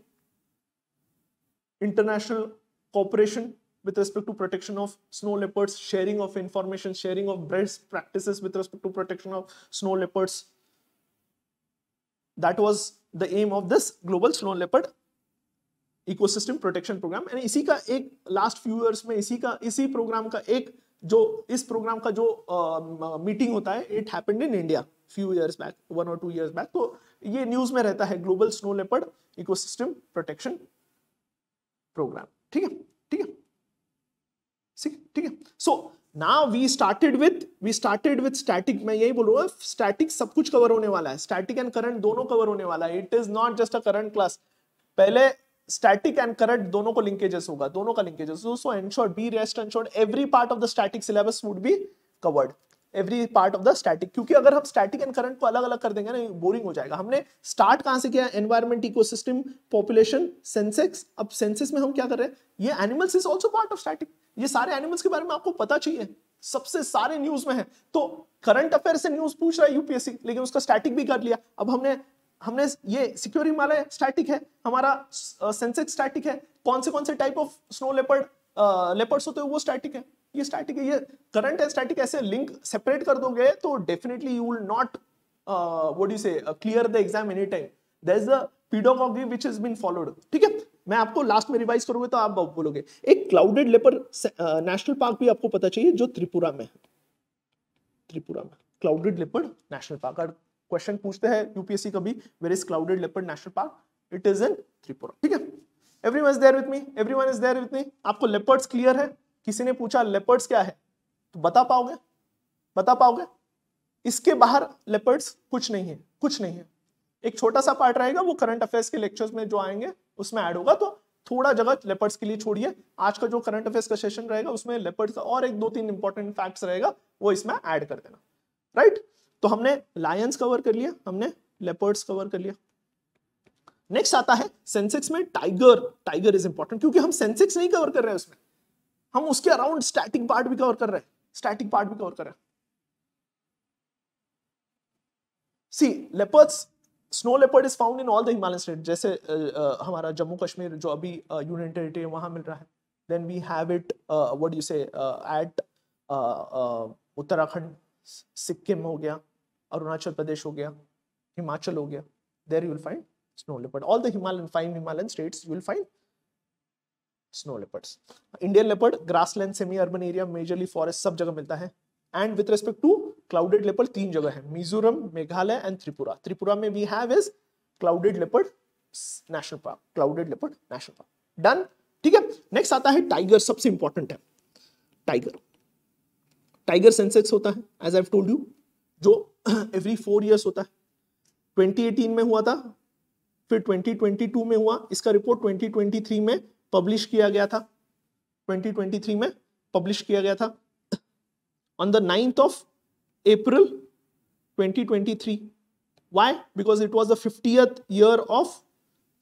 A: international cooperation with respect to protection of snow leopards sharing of information sharing of best practices with respect to protection of snow leopards that was the aim of this global snow leopard ecosystem protection programme यानी इसी का एक लास्ट फ्यू इयर्स में इसी का इसी प्रोग्राम का एक जो इस प्रोग्राम का जो मीटिंग um, uh, होता है it happened in India few years back one और टू ईयर्स बैक तो ये न्यूज में रहता है global snow leopard ecosystem protection programme ठीक है ठीक है ठीक ठीक है सो ना we started with we started with static मैं यही बोल रहा हूँ स्टैटिक सब कुछ कवर होने वाला है स्टैटिक एंड करंट दोनों कवर होने वाला है it is not just a current class पहले स्टैटिक एंड करंट दोनों को लिंकेजेस होगा दोनों का linkages so ensure be rest ensure every part of the static syllabus would be covered every part of the static क्योंकि अगर हम स्टैटिक एंड करंट को अलग अलग कर देंगे ना बोरिंग हो जाएगा हमने स्टार्ट कहां से किया एनवायरमेंट इकोसिस्टम पॉपुलेशन सेंसेक्स अब सेंसेस में हम क्या कर रहे हैं ये animals is also part of static ये सारे एनिमल्स के बारे में आपको पता चाहिए सबसे सारे न्यूज में है तो करंट अफेयर से न्यूज पूछ रहा है यूपीएससी लेकिन उसका स्टैटिक भी कर लिया अब हमने हमने ये सिक्योर हिमालय स्टैटिक है हमारा सेंसेक्स स्टैटिक है कौन से कौन से type of snow leopard leopards होते हैं वो स्टैटिक है ये स्टैटिक ये करंट एंड स्टैटिक ऐसे लिंक सेपरेट कर दोगे तो definitely you will not what you say clear the exam any time there is the pedagogy which has been followed ठीक है मैं आपको लास्ट में रिवाइज करोगे तो आप बोलोगे एक क्लाउडेड लेपर नेशनल पार्क भी आपको पता चाहिए जो त्रिपुरा में है त्रिपुरा में क्लाउडेड लेपर नेशनल पार्क अगर क्वेश्चन पूछते हैं यूपीएससी कभी where is clouded leopard national park it is in Tripura ठीक है everyone is there with me everyone is there with me आपको लेपर्ड्स क्लियर है किसी ने पूछा लेपर्ड्स क्या है तो बता पाओगे बता पाओगे इसके बाहर लेपर्ड्स कुछ नहीं है कुछ नहीं है एक छोटा सा पार्ट रहेगा वो करंट अफेयर्स के लेक्चर्स में जो आएंगे उसमें ऐड होगा तो थोड़ा जगह लेपर्ड्स के लिए छोड़िए आज का जो करंट अफेयर्स का सेशन रहेगा उसमें लेपर्ड्स का और एक दो तीन इंपॉर्टेंट फैक्ट्स रहेगा वो इसमें ऐड कर देना राइट तो हमने लायंस कवर कर लिया हमने लेपर्ड्स कवर कर लिया नेक्स्ट आता है सेंसेक्स में टाइगर टाइगर इज इंपॉर्टेंट क्योंकि हम सेंसेक्स नहीं कवर कर रहे हैं उसमें हम उसके अराउंड स्टैटिक पार्ट भी कवर कर रहे हैं स्टैटिक पार्ट भी कवर कर रहे हैं see leopards snow leopard is found in all the Himalaya state जैसे uh, uh, हमारा जम्मू कश्मीर जो अभी यूनियन टेरिटरी है वहां मिल रहा है then we have it what you say at Uttarakhand Sikkim हो गया अरुणाचल प्रदेश हो गया हिमाचल हो गया there you will find snow leopard all the Himalayan five Himalayan states you will find snow leopards Indian leopard grassland semi urban area majorly forest सब जगह मिलता है and with respect to clouded leopard तीन जगह है मिजोरम मेघालय एंड त्रिपुरा त्रिपुरा में we have is clouded leopard national park clouded leopard national park done ठीक है नेक्स्ट आता है टाइगर सबसे इंपॉर्टेंट है टाइगर टाइगर सेंसेक्स होता है एज आई टोल्ड यू जो एवरी फोर ईयर्स होता है 2018 में हुआ था फिर 2022 में हुआ इसका रिपोर्ट 2023 में पब्लिश किया गया था 2023 में पब्लिश किया गया था on the ninth of April 2023 why because it was the 50th year of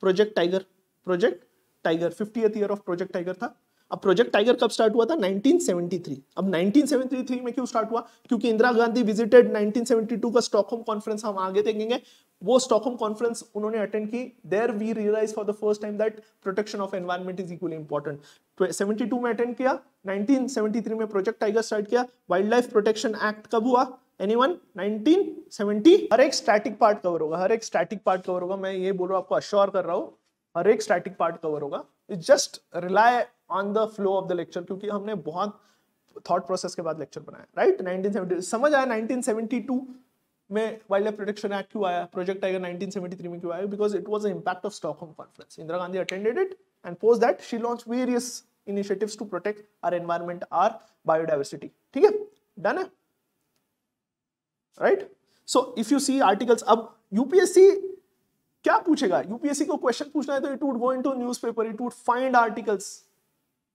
A: project tiger project tiger 50th year of project tiger था अब प्रोजेक्ट टाइगर कब स्टार्ट हुआ था 1973 अब 1973 में क्यों स्टार्ट हुआ क्योंकि इंदिरा गांधी विजिटेड 1972 का स्टॉकहोम कॉन्फ्रेंस हम आगे देखेंगे वो स्टॉकहोम कॉन्फ्रेंस उन्होंने अटेंड की there we realise for the first time that protection of environment is equally important seventy two में अटेंड किया 1973 में प्रोजेक्ट टाइगर स्टार्ट किया वाइल्ड लाइफ प्रोटेक्शन एक्ट कब हुआ एनी वन हर एक स्टैटिक पार्ट कवर होगा हर एक स्टैटिक पार्ट कवर होगा मैं ये बोल रहा हूँ आपको अश्योर कर रहा हूँ हर एक स्टैटिक पार्ट कवर होगा it just rely on the flow of the lecture क्योंकि हमने बहुत थॉट प्रोसेस के बाद लेक्चर बनाया राइट right? 1970 समझ आया 1972 में वाइल्ड लाइफ प्रोटेक्शन एक्ट क्यों आया प्रोजेक्ट टाइगर 1973 में क्यों आया because it was the impact of home conference Indira Gandhi attended it and post that she launch various initiatives to protect our environment our biodiversity ठीक है डन है right so if you see articles अब यूपीएससी क्या पूछेगा यूपीएससी को क्वेश्चन पूछना है तो it would go into newspaper it would find articles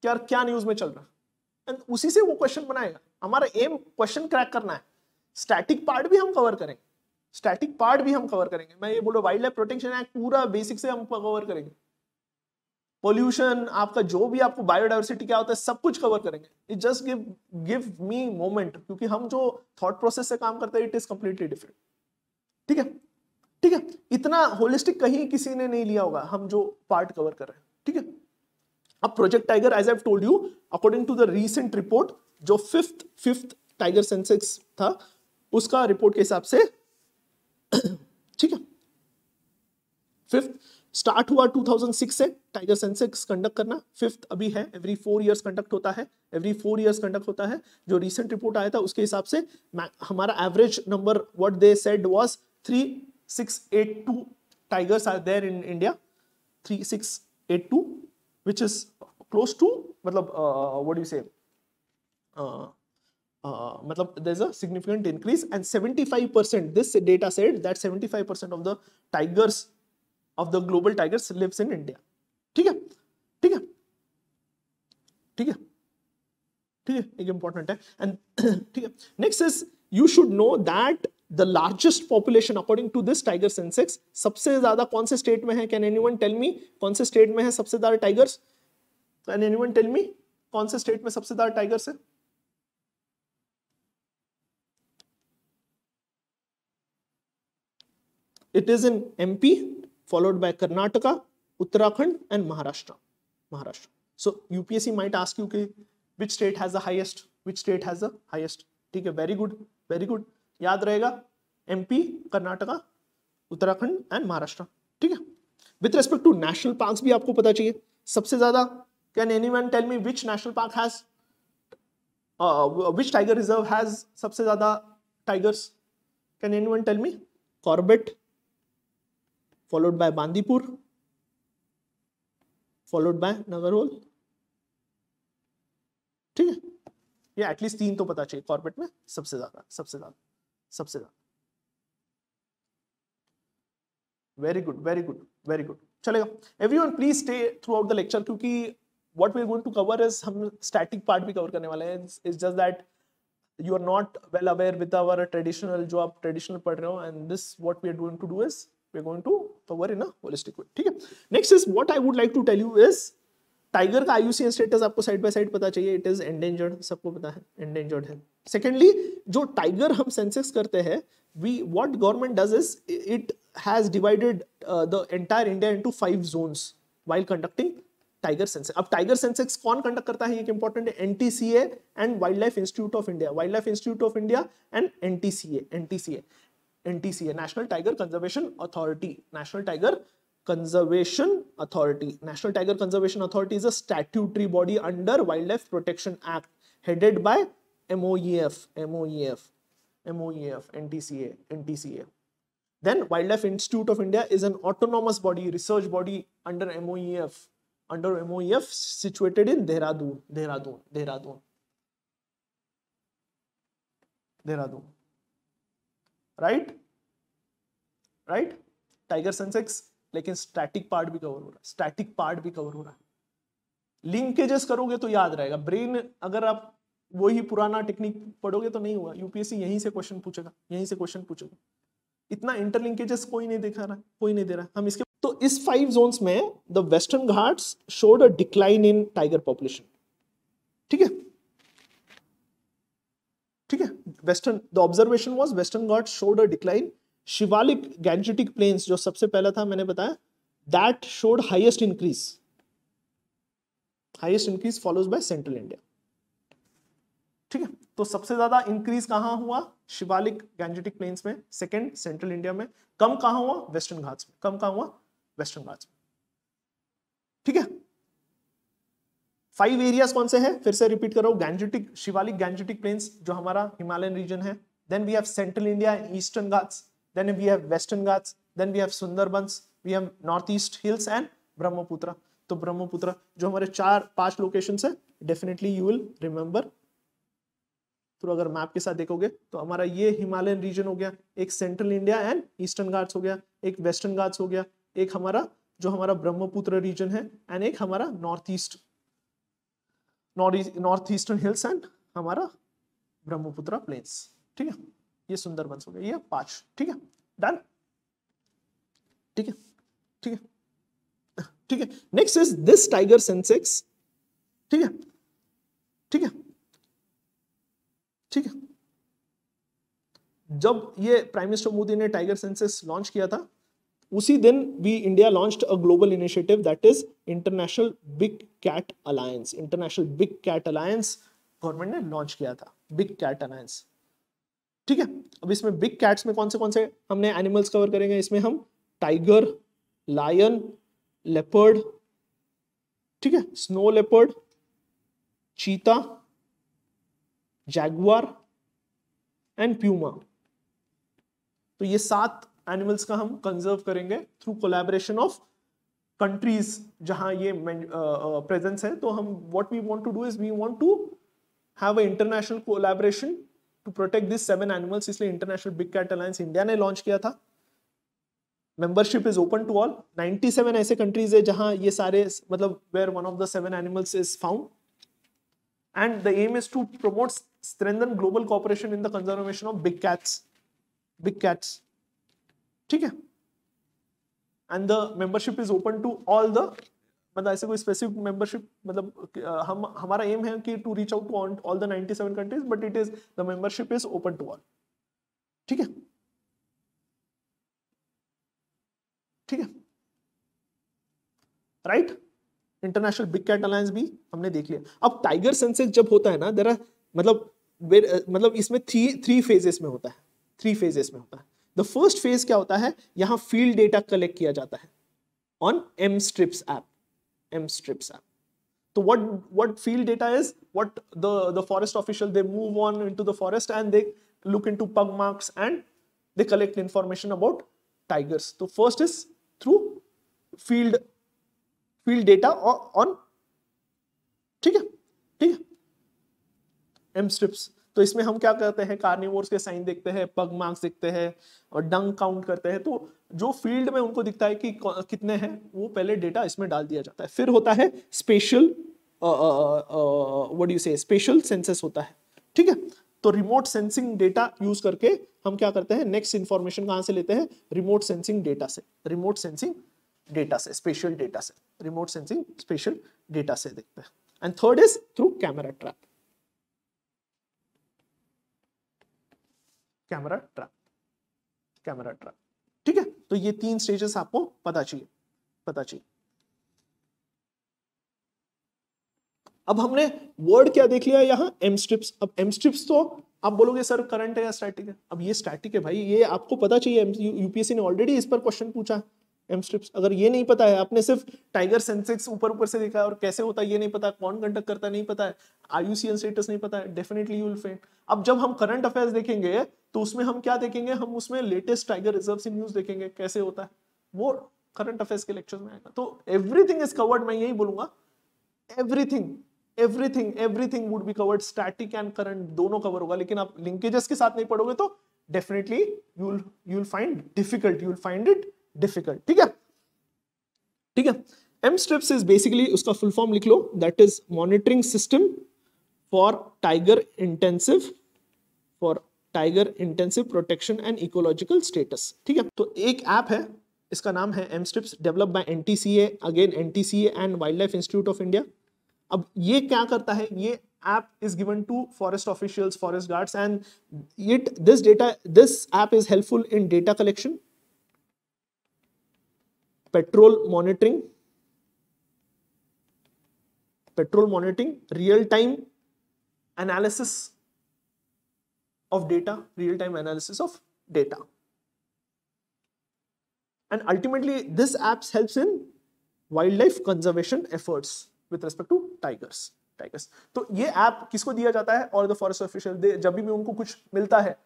A: क्या क्या न्यूज में चल रहा है एंड उसी से वो क्वेश्चन बनाएगा हमारा एम क्वेश्चन क्रैक करना है स्टैटिक पार्ट भी हम कवर करेंगे स्टैटिक पार्ट भी हम कवर करेंगे मैं ये बोलो वाइल्ड लाइफ प्रोटेक्शन एक्ट पूरा बेसिक से हम कवर करेंगे पोल्यूशन आपका जो भी आपको बायोडाइवर्सिटी क्या होता है सब कुछ कवर करेंगे it just give give me moment क्योंकि हम जो थॉट प्रोसेस से काम करते हैं इट इज कम्प्लीटली डिफरेंट ठीक है ठीक है इतना होलिस्टिक कहीं किसी ने नहीं लिया होगा हम जो पार्ट कवर कर रहे हैं ठीक है अब project tiger as I told you according to the recent report जो फिफ्थ फिफ्थ टाइगर सेंसेक्स था उसका रिपोर्ट के हिसाब से ठीक है फिफ्थ स्टार्ट हुआ 2006 से टाइगर सेंसेक्स कंडक्ट करना फिफ्थ अभी है एवरी फोर इयर्स कंडक्ट होता है एवरी फोर इयर्स कंडक्ट होता है जो रिसेंट रिपोर्ट आया था उसके हिसाब से हमारा average number what they said was 3682 tigers are there in India 3682, which is close to, matlab, मतलब, uh, what do you say, uh, Uh, matlab, मतलब there's a significant increase and 75% this data said that 75% of the tigers of the global tigers lives in India. ठीक है ठीक है ठीक है ठीक है एक इंपॉर्टेंट है एंड ठीक है next is you should know that the largest population according to this tiger census सबसे ज्यादा कौन से स्टेट में है कैन एनीवन टेल मी कौन से स्टेट में है सबसे ज्यादा tigers can anyone tell me कौन से स्टेट में सबसे ज्यादा टाइगर्स है it is in MP followed by Karnataka Uttarakhand and Maharashtra Maharashtra so UPSC might ask you के which state has highest which state has highest ठीक है वेरी गुड वेरी गुड याद रहेगा M P Karnataka Uttarakhand and Maharashtra ठीक है with respect to national park भी आपको पता चाहिए सबसे ज्यादा can anyone tell me which national park has which tiger reserve has सबसे ज्यादा tigers can anyone tell me Corbett followed by Bandipur, followed by Nagarhol. ठीक है ये एटलीस्ट तीन तो पता चाहिए कॉर्पोरेट में सबसे ज्यादा सबसे ज्यादा सबसे ज्यादा very good very good very good चलेगा everyone please stay throughout the lecture क्योंकि what we are going to cover is हम स्टैटिक पार्ट भी कवर करने वाले हैं is just that you are not well aware with our traditional जो आप ट्रेडिशनल पढ़ रहे हो and this what we are going to do is we're going to cover in a holistic way ठीक है next is what I would like to tell you is tiger का IUCN स्टेटस आपको साइड बाय साइड पता चाहिए इट इज एंडेंजर्ड सबको पता है एंडेंजर्ड है सेकेंडली जो टाइगर हम सेंसेक्स करते हैं we what government does is it has divided the entire India into five zones while conducting tiger census अब टाइगर सेंसेक्स कौन कंडक्ट करता है ये इंपॉर्टेंट है NTCA and wildlife institute of India wildlife institute of India and NTCA NTCA NTCA, National Tiger Conservation Authority. National Tiger Conservation Authority. National Tiger Conservation Authority is a statutory body under Wildlife Protection Act headed by MOEF, MOEF, MOEF, NTCA, NTCA. Then Wildlife Institute of India is an autonomous body, research body under MOEF, under MOEF situated in Dehradun, Dehradun, Dehradun, Dehradun. Right right tiger census लेकिन स्टैटिक पार्ट भी कवर हो रहा है स्टैटिक पार्ट भी कवर हो रहा है लिंकेजेस करोगे तो याद रहेगा ब्रेन अगर आप वही पुराना टेक्निक पढ़ोगे तो नहीं होगा यूपीएससी यहीं से क्वेश्चन पूछेगा यहीं से क्वेश्चन पूछेगा इतना इंटरलिंकेजेस कोई नहीं दिखा रहा कोई नहीं दे रहा हम इसके तो इस फाइव जोन्स में the western Ghats showed a decline in tiger population ठीक है ठीक है western the observation was western गॉड showed a decline Shivalik Gangetic plains जो सबसे पहला था मैंने बताया that showed highest increase highest increase follows by central India ठीक है तो सबसे ज्यादा इंक्रीज कहां हुआ शिवालिक गैंजेटिक प्लेन्स में सेकेंड सेंट्रल इंडिया में कम कहां हुआ वेस्टर्न घाट्स में कम कहां हुआ वेस्टर्न घाट्स में ठीक है फाइव एरियाज कौन से हैं फिर से रिपीट करो रहा गैंजेटिक शिवालिक गैंजेटिक प्लेन्स जो हमारा हिमालयन रीजन है then we have central India eastern Ghats then we have western Ghats then we have Sundarbans we have north east hills and Brahmaputra तो ब्रह्मपुत्र जो हमारे चार पांच लोकेशन है डेफिनेटली यू विल रिमेंबर तो अगर मैप के साथ देखोगे तो हमारा ये हिमालयन रीजन हो गया एक central India and eastern Ghats हो गया एक वेस्टर्न घाट्स हो गया एक हमारा जो हमारा ब्रह्मपुत्र रीजन है एंड एक हमारा north east north eastern hills and हमारा ब्रह्मपुत्र प्लेन्स ठीक है ये बंस हो गया ये पांच ठीक है डन ठीक है ठीक है ठीक है next is this tiger census ठीक है ठीक है ठीक है जब ये प्राइम मिनिस्टर मोदी ने टाइगर सेंसेक्स लॉन्च किया था उसी दिन we India launched a global initiative that is international big cat alliance international big cat alliance government ने लॉन्च किया था बिग कैट अलायंस ठीक है अब इसमें बिग कैट्स में कौन से कौन से हमने एनिमल्स कवर करेंगे इसमें हम टाइगर लायन लेपर्ड ठीक है snow leopard cheetah jaguar and puma तो ये सात एनिमल्स का हम कंजर्व करेंगे थ्रू कोलेबरेशन ऑफ कंट्रीज जहां ये प्रेजेंस uh, है तो हम what we want to do is we want to have a international collaboration to protect this seven animals इसलिए international big cat alliance India ने लॉन्च किया था membership is open to all 97 ऐसे कंट्रीज है जहां ये सारे मतलब where one of the seven animals is found and the aim is to promote strengthen global cooperation in the conservation of big cats big cats ठीक है and the membership is open to all the मतलब ऐसे कोई स्पेसिफिक मेंबरशिप मतलब uh, हम हमारा एम है कि to reach out to all the 97 countries but it is the membership is open to all ठीक है ठीक है right international big cat alliance भी हमने देख लिया अब टाइगर सेंसेस जब होता है ना जरा मतलब uh, मतलब इसमें थ्री थ्री फेजेस में होता है थ्री फेजेस में होता है द फर्स्ट फेज क्या होता है यहां फील्ड डेटा कलेक्ट किया जाता है on M stripes app M stripes app तो what what field data is what the forest official they move on in to the forest and they look in to pug marks and they collect information about tigers तो first is through field field data on ठीक है ठीक है एम स्ट्रिप्स तो इसमें हम क्या करते हैं कार्निवोर्स के साइन देखते हैं पग मार्क्स देखते हैं और डंग काउंट करते हैं तो जो फील्ड में उनको दिखता है कि कितने हैं वो पहले डेटा इसमें डाल दिया जाता है फिर होता है special what you say special census होता है ठीक है तो रिमोट सेंसिंग डेटा यूज करके हम क्या करते हैं नेक्स्ट इन्फॉर्मेशन कहाँ से लेते हैं रिमोट सेंसिंग डेटा से रिमोट सेंसिंग डेटा से स्पेशल डेटा से रिमोट सेंसिंग स्पेशल डेटा से देखते हैं and third is through camera trap camera trap camera trap ठीक है तो ये तीन स्टेजेस आपको पता चाहिए पता चाहिए अब हमने वर्ड क्या देख लिया यहां एम स्ट्रिप्स अब एम स्ट्रिप्स तो आप बोलोगे सर करंट है या स्टैटिक है अब ये स्टैटिक है भाई ये आपको पता चाहिए यूपीएससी ने ऑलरेडी इस पर क्वेश्चन पूछा है एम स्ट्रिप्स अगर ये नहीं पता है आपने सिर्फ टाइगर सेंसेक्स ऊपर ऊपर से देखा है और कैसे होता है ये नहीं पता कौन कंडक्ट करता नहीं पता है आयुसीएन स्टेटस नहीं पता है डेफिनेटली यू विल फेंट अब जब हम करंट अफेयर्स देखेंगे तो उसमें हम क्या देखेंगे हम उसमें लेटेस्ट टाइगर रिजर्व से न्यूज देखेंगे कैसे होता है वो करंट अफेयर्स के लेक्चर में आएगा तो एवरीथिंग इज कवर्ड मैं यही बोलूंगा everything everything everything would be covered static and current दोनों कवर होगा लेकिन आप लिंकेजेस के साथ नहीं पढ़ोगे तो definitely you'll you'll find difficult you'll find it difficult ठीक है ठीक है एम स्ट्रिप्स इज बेसिकली उसका फुल फॉर्म लिख लो that is monitoring system for tiger intensive for tiger intensive protection and ecological status ठीक है तो एक ऐप है इसका नाम है M strips develop by N T C A again N T C and wildlife institute of India अब ये क्या करता है ये app is given to forest officials forest guards and it this data this app is helpful in data collection patrol monitoring patrol monitoring real time analysis of data real time analysis of data and ultimately this apps helps in wildlife conservation efforts with respect to tigers tigers तो ये ऐप किसको दिया जाता है और द फॉरेस्ट ऑफिशियल जब भी उनको कुछ मिलता है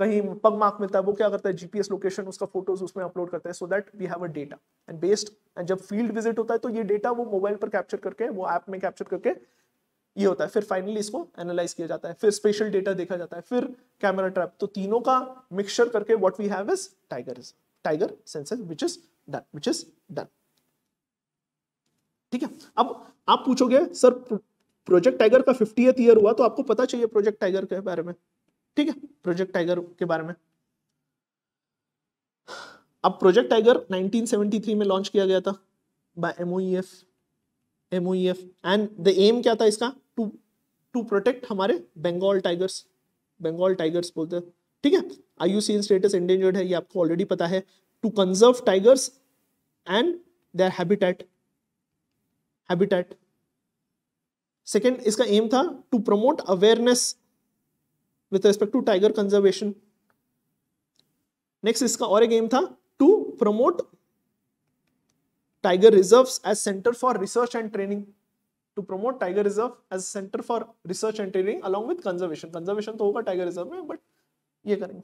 A: कहीं पग मार्क मिलता है वो क्या करता है जीपीएस लोकेशन उसका फोटोज उसमें अपलोड करता है so that we have a data and based and जब फील्ड विजिट होता है तो ये डेटा वो मोबाइल पर कैप्चर करके वो ऐप में कैप्चर करके ये होता है फिर फाइनली इसको एनालाइज किया जाता है फिर स्पेशल डेटा देखा जाता है फिर कैमरा ट्रैप तो तीनों का मिक्सचर करके what we have is tiger is tiger census which is done which is done ठीक है अब आप पूछोगे सर प्रोजेक्ट टाइगर का फिफ्टी ईयर हुआ तो आपको पता चाहिए प्रोजेक्ट टाइगर के बारे में ठीक है प्रोजेक्ट टाइगर के बारे में अब प्रोजेक्ट टाइगर 1973 में लॉन्च किया गया था by MOEF MOEF and the aim क्या था इसका टू टू प्रोटेक्ट हमारे बंगाल टाइगर्स बंगाल टाइगर्स बोलते हैं ठीक है I U C status endangered है ये आपको ऑलरेडी पता है to conserve tigers and their habitat habitat second इसका एम था to promote awareness with respect to tiger conservation next इसका और एक गेम था to promote tiger reserve as centre for research and training to promote tiger reserve as centre for research and training along with conservation conservation तो होगा टाइगर रिजर्व में बट ये करेंगे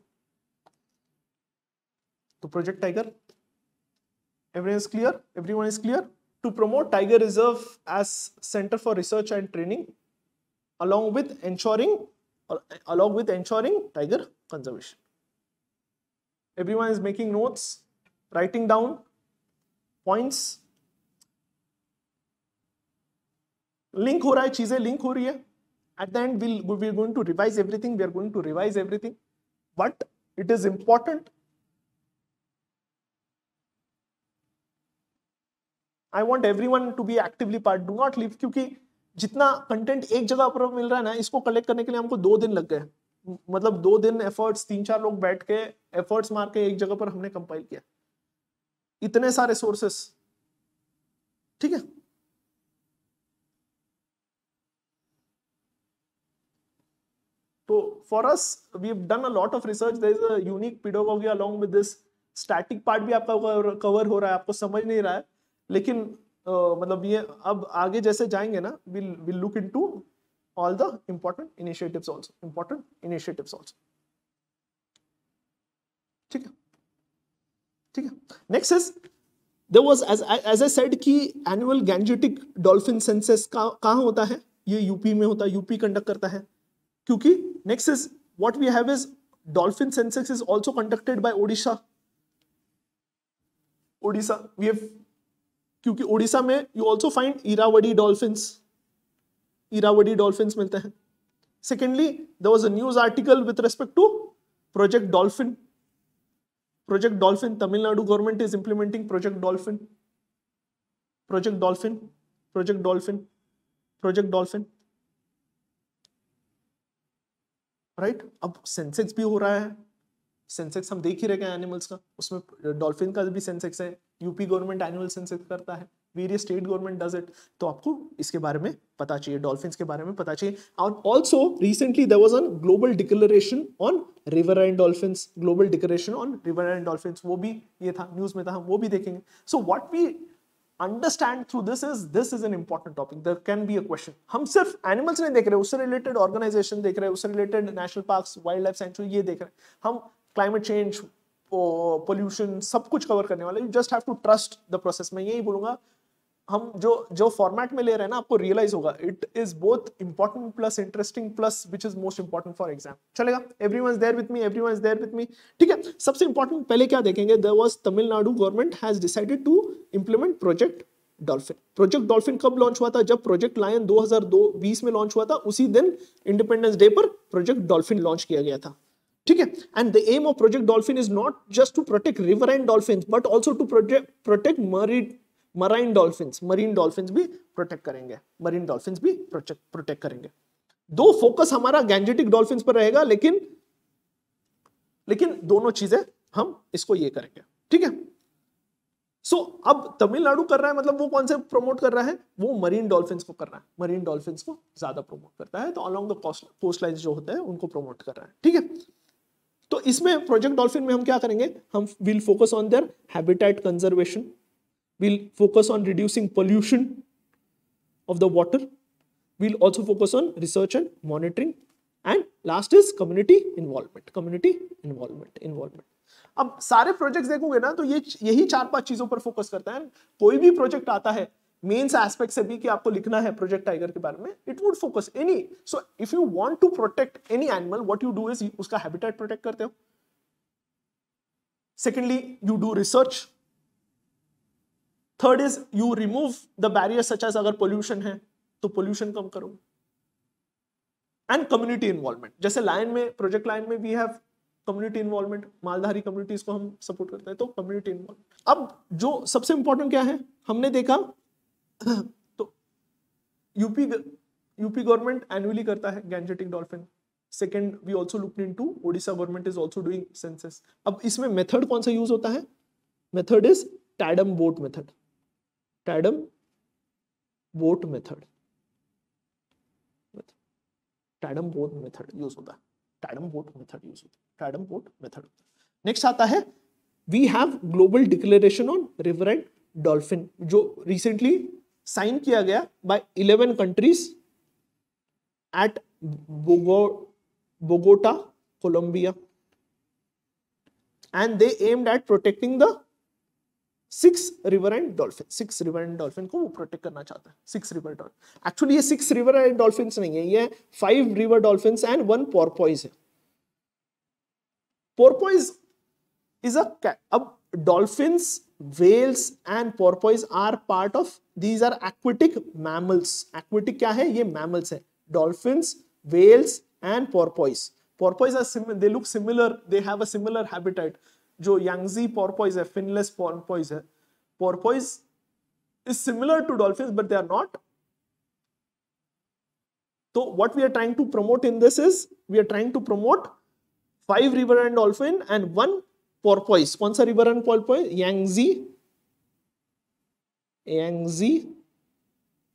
A: तो project tiger every is clear every one is clear to promote tiger reserve as centre for research and training along with ensuring along with ensuring tiger conservation. Everyone is making notes, writing down points. Link हो रहा है link हो रही At the end we'll we're going to revise everything. We are going to revise everything, but it is important. I want everyone to be actively part. Do not leave because. जितना कंटेंट एक जगह पर मिल रहा है ना इसको कलेक्ट करने के लिए हमको दो दिन लग गए मतलब दो दिन एफर्ट्स तीन चार लोग बैठ के एफर्ट्स मार के एक जगह पर हमने कंपाइल किया इतने सारे सोर्सेस ठीक है तो for us we have done a lot of research there is a unique pedagogy along with this static part भी आपका कवर हो रहा है आपको समझ नहीं रहा है लेकिन तो मतलब ये अब आगे जैसे जाएंगे ना will will look in to all the important initiative also important initiative also ठीक है ठीक है next is there was as I said की एनुअल गैंजेटिक डॉल्फिन सेंसेस कहाँ होता है ये यूपी में होता है यूपी कंडक्ट करता है क्योंकि next is what we have is dolphin census is also conducted by Odisha Odisha we have क्योंकि उड़ीसा में you also find Irrawaddy dolphins Irrawaddy dolphin मिलते हैं secondly there was a news article with respect to project dolphin project dolphin Tamil Nadu government is implementing project dolphin project dolphin project dolphin project dolphin right अब सेंसेक्स भी हो रहा है सेंसेक्स हम देख ही रहे हैं एनिमल्स का उसमें डॉल्फिन का भी सेंसेक्स है यूपी गवर्नमेंट एनुअल सेंसस करता है various state government does it तो आपको इसके बारे में पता चाहिए डॉल्फिन के बारे में पता चाहिए और also recently there was on global declaration on river and dolphin global declaration on river and dolphin वो भी ये था न्यूज में था वो भी देखेंगे so what we understand through this is this is an important topic there can be a question हम सिर्फ एनिमल्स नहीं देख रहे उससे रिलेटेड ऑर्गेनाइजेशन देख रहे हैं उससे related national park wild life sanctuary ये देख रहे हैं हम क्लाइमेट चेंज पोल्यूशन सब कुछ कवर करने वाला you just have to trust the process मैं यही बोलूंगा हम जो जो फॉर्मेट में ले रहे हैं ना आपको रियलाइज होगा it is both important plus interesting plus which is most important for exam चलेगा everyone there with me everyone there with me ठीक है सबसे इंपॉर्टेंट पहले क्या देखेंगे the was Tamil Nadu government has decided to implement project dolphin project dolphin कब लॉन्च हुआ था जब प्रोजेक्ट लायन 2020 में लॉन्च हुआ था उसी दिन इंडिपेंडेंस डे पर प्रोजेक्ट डॉल्फिन लॉन्च किया गया था ठीक है and the aim of project dolphin is not just to protect river and dolphin but also to protect marine marine dolphin marine dolphin भी प्रोटेक्ट करेंगे मरीन डॉल्फिन भी प्रोटेक्ट करेंगे दो फोकस हमारा गैंजेटिक डॉल्फिन पर रहेगा लेकिन लेकिन दोनों चीजें हम इसको ये करेंगे ठीक है सो so, अब तमिलनाडु कर रहा है मतलब वो कौन से प्रमोट कर रहा है वो मरीन डॉल्फिन को कर रहा है मरीन डॉल्फिन को ज्यादा प्रमोट करता है तो अलॉन्ग द कोस्ट लाइन जो होते हैं उनको प्रमोट कर रहा है ठीक है तो इसमें प्रोजेक्ट डॉल्फिन में हम क्या करेंगे हम will focus on their habitat conservation will focus on reducing pollution of the water will also focus on research and monitoring and last is community involvement community involvement involvement अब सारे प्रोजेक्ट्स देखोगे ना तो ये यही चार पांच चीजों पर फोकस करता है कोई भी प्रोजेक्ट आता है मेन्स एस्पेक्ट से भी कि आपको लिखना है प्रोजेक्ट टाइगर के बारे में it would focus any so if you want to protect any animal what you do is उसका हैबिटेट प्रोटेक्ट करते हो secondly you do research third is you remove the barrier such as अगर पोल्यूशन है तो पोल्यूशन कम करो एंड कम्युनिटी इन्वॉल्वमेंट जैसे लाइन में प्रोजेक्ट लाइन में we have community involvement Maldhari कम्युनिटीज को हम सपोर्ट करते हैं तो कम्युनिटी इन्वॉल्व अब जो सबसे इंपॉर्टेंट क्या है हमने देखा तो यूपी यूपी गवर्नमेंट एनुअली करता है gangetic dolphin second we also look in into Odisha government is also doing census अब इसमें मेथड कौन सा यूज होता है method is tandem boat method tandem boat method tandem boat method use होता है टैडम बोट मेथड यूज होता है टैडम बोट मेथड नेक्स्ट आता है we have global declaration on river and dolphin जो रिसेंटली साइन किया गया by eleven countries at Bogo Bogota Colombia and they aimed at protecting the six river and dolphin six river and dolphin को वो प्रोटेक्ट करना चाहता है सिक्स रिवर डॉल्फिन एक्चुअली ये सिक्स रिवर एंड डॉल्फिन नहीं है ये five river dolphin and one porpoise है पोरपॉइज इज अ अब dolphins whales and porpoise are part of these are aquatic mammals. Aquatic क्या है? ये mammals Dolphins, whales and porpoise. Porpoise are they look similar. They have a similar habitat. जो Yangtze porpoise है, finless porpoise Porpoise is similar to dolphins, but they are not. So what we are trying to promote in this is we are trying to promote five river and dolphin and one porpoise कौन सा river and porpoise Yangtze Yangtze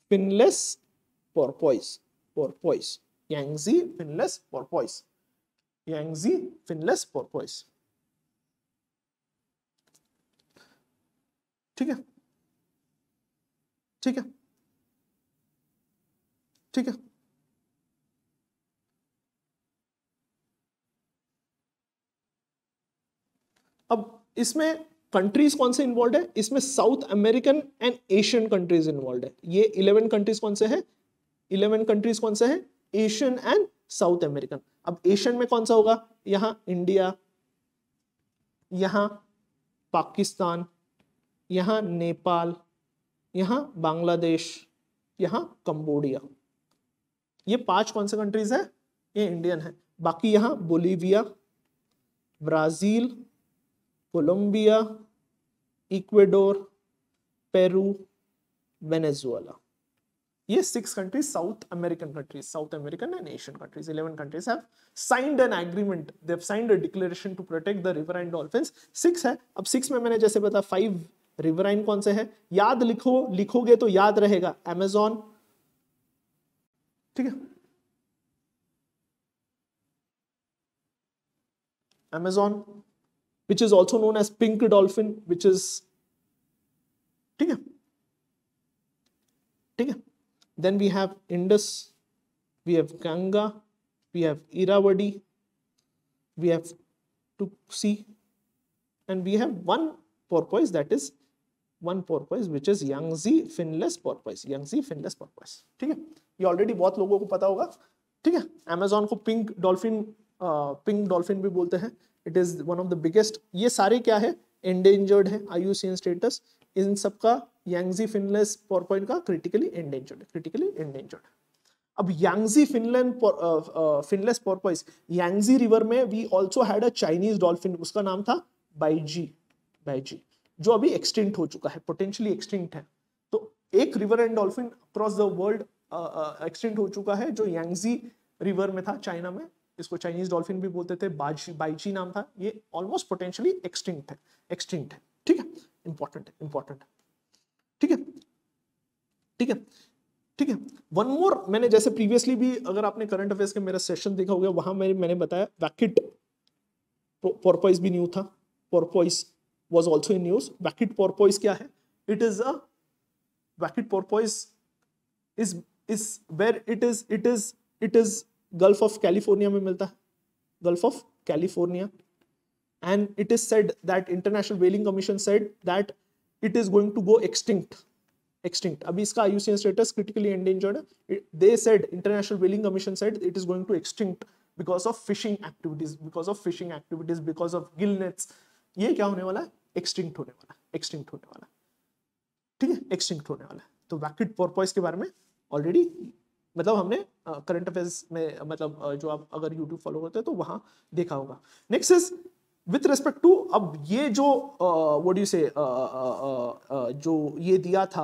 A: finless porpoise porpoise Yangtze finless porpoise Yangtze finless porpoise ठीक है ठीक है ठीक है इसमें कंट्रीज कौन से इन्वॉल्व है इसमें South American and Asian countries involve है ये इलेवन कंट्रीज कौन से हैं इलेवन कंट्रीज कौन से हैं एशियन एंड साउथ अमेरिकन अब एशियन में कौन सा होगा यहाँ इंडिया यहाँ पाकिस्तान यहाँ नेपाल यहाँ बांग्लादेश यहाँ कंबोडिया ये पांच कौन से कंट्रीज है ये इंडियन है बाकी यहाँ Bolivia Brazil Colombia Ecuador Peru Venezuela ये six countries South American countries South American and Asian countries eleven countries have signed an agreement they have signed a declaration to protect the river and dolphins six है अब सिक्स में मैंने जैसे बताया फाइव रिवराइन कौन से हैं याद लिखो लिखोगे तो याद रहेगा एमेजॉन ठीक है Amazon which is also known as pink dolphin which is ठीक है ठीक है then we have Indus we have Ganga we have Irrawaddy we have tucuxi and we have one porpoise that is one porpoise which is Yangtze finless porpoise Yangtze finless porpoise ठीक है ये ऑलरेडी बहुत लोगों को पता होगा ठीक है अमेजोन को पिंक डॉल्फिन पिंक डॉल्फिन भी बोलते हैं it is one of the biggest ये सारे क्या है एंडेंजर्ड है आई स्टेटस इन सबका यांगजी फिनलेस पॉर पॉइंट का क्रिटिकली एंडेंजर्ड है क्रिटिकली एंडेंजर्ड अब Yangtze Finland finless porpoise Yangtze river में we also had a Chinese dolphin उसका नाम था बाईजी बाईजी जो अभी एक्सटिंक्ट हो चुका है पोटेंशियली एक्सटिंक्ट है तो एक river and dolphin across the world extinct हो चुका है जो यांगजी रिवर में था चाइना में इसको चाइनीज डॉल्फिन भी बोलते थे बाजी बाइची नाम था ये ऑलमोस्ट पोटेंशियली एक्सटिंक्ट है एक्सटिंक्ट है ठीक है इंपॉर्टेंट है इंपॉर्टेंट ठीक है ठीक है ठीक है वन मोर मैंने जैसे प्रीवियसली भी अगर आपने करंट अफेयर्स के मेरा सेशन देखा होगा वहां मैंने मैंने बताया वैकिट पॉरपॉइस भी न्यू था porpoise was also in news vaquita porpoise क्या है it is a vaquita porpoise is is where it is it is it is Gulf of California में मिलता है Gulf of California and it is said that International Whaling Commission said that it is going to go extinct extinct अभी इसका IUCN status critically endangered they said International Whaling Commission said it is going to extinct because of fishing activities because of fishing activities because of gill nets ये क्या होने वाला है एक्सटिंक्ट होने वाला है एक्सटिंक्ट होने वाला है ठीक है एक्सटिंक्ट होने वाला है तो वैकिड पर्पॉइज के बारे में ऑलरेडी मतलब हमने करंट अफेयर्स में मतलब जो आप अगर यूट्यूब फॉलो करते हैं तो वहां देखा होगा next is with respect to अब ये जो वट यू से जो ये दिया था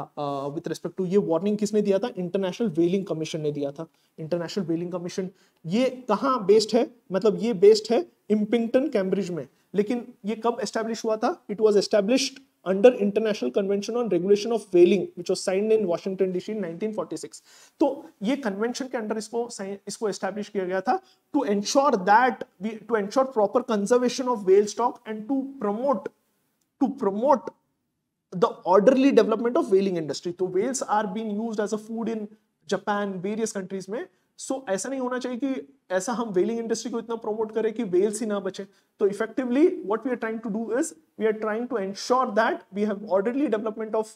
A: विथ रेस्पेक्ट टू ये वार्निंग किसने दिया था इंटरनेशनल वेलिंग कमीशन ने दिया था इंटरनेशनल वेलिंग कमीशन ये कहाँ बेस्ड है मतलब ये बेस्ड है इम्पिंगटन कैम्ब्रिज में लेकिन ये कब एस्टेब्लिश हुआ था it was established under international convention on regulation of whaling which was signed in washington dc in 1946 तो ये convention के अंडर इसको इसको establish किया गया था to ensure that we to ensure proper conservation of whale stock and to promote to promote the orderly development of whaling industry तो whales are being used as a food in Japan various countries में सो so, ऐसा नहीं होना चाहिए कि ऐसा हम वेलिंग इंडस्ट्री को इतना प्रमोट करें कि वेल्स ही ना बचे तो effectively what we are trying to do is we are trying to ensure that we have orderly development of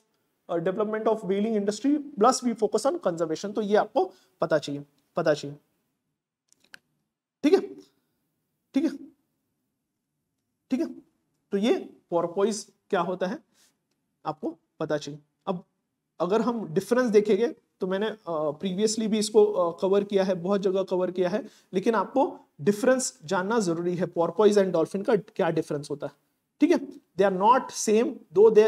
A: development of whaling industry plus we focus on conservation तो ये आपको पता चाहिए पता चाहिए ठीक है ठीक है ठीक है तो ये पॉरपोइज क्या होता है आपको पता चाहिए अब अगर हम डिफरेंस देखेंगे तो मैंने प्रीवियसली uh, भी इसको कवर uh, किया है बहुत जगह कवर किया है लेकिन आपको डिफरेंस जानना जरूरी है पॉरपोइज एंड डॉल्फिन का क्या डिफरेंस होता है ठीक है they are not same though they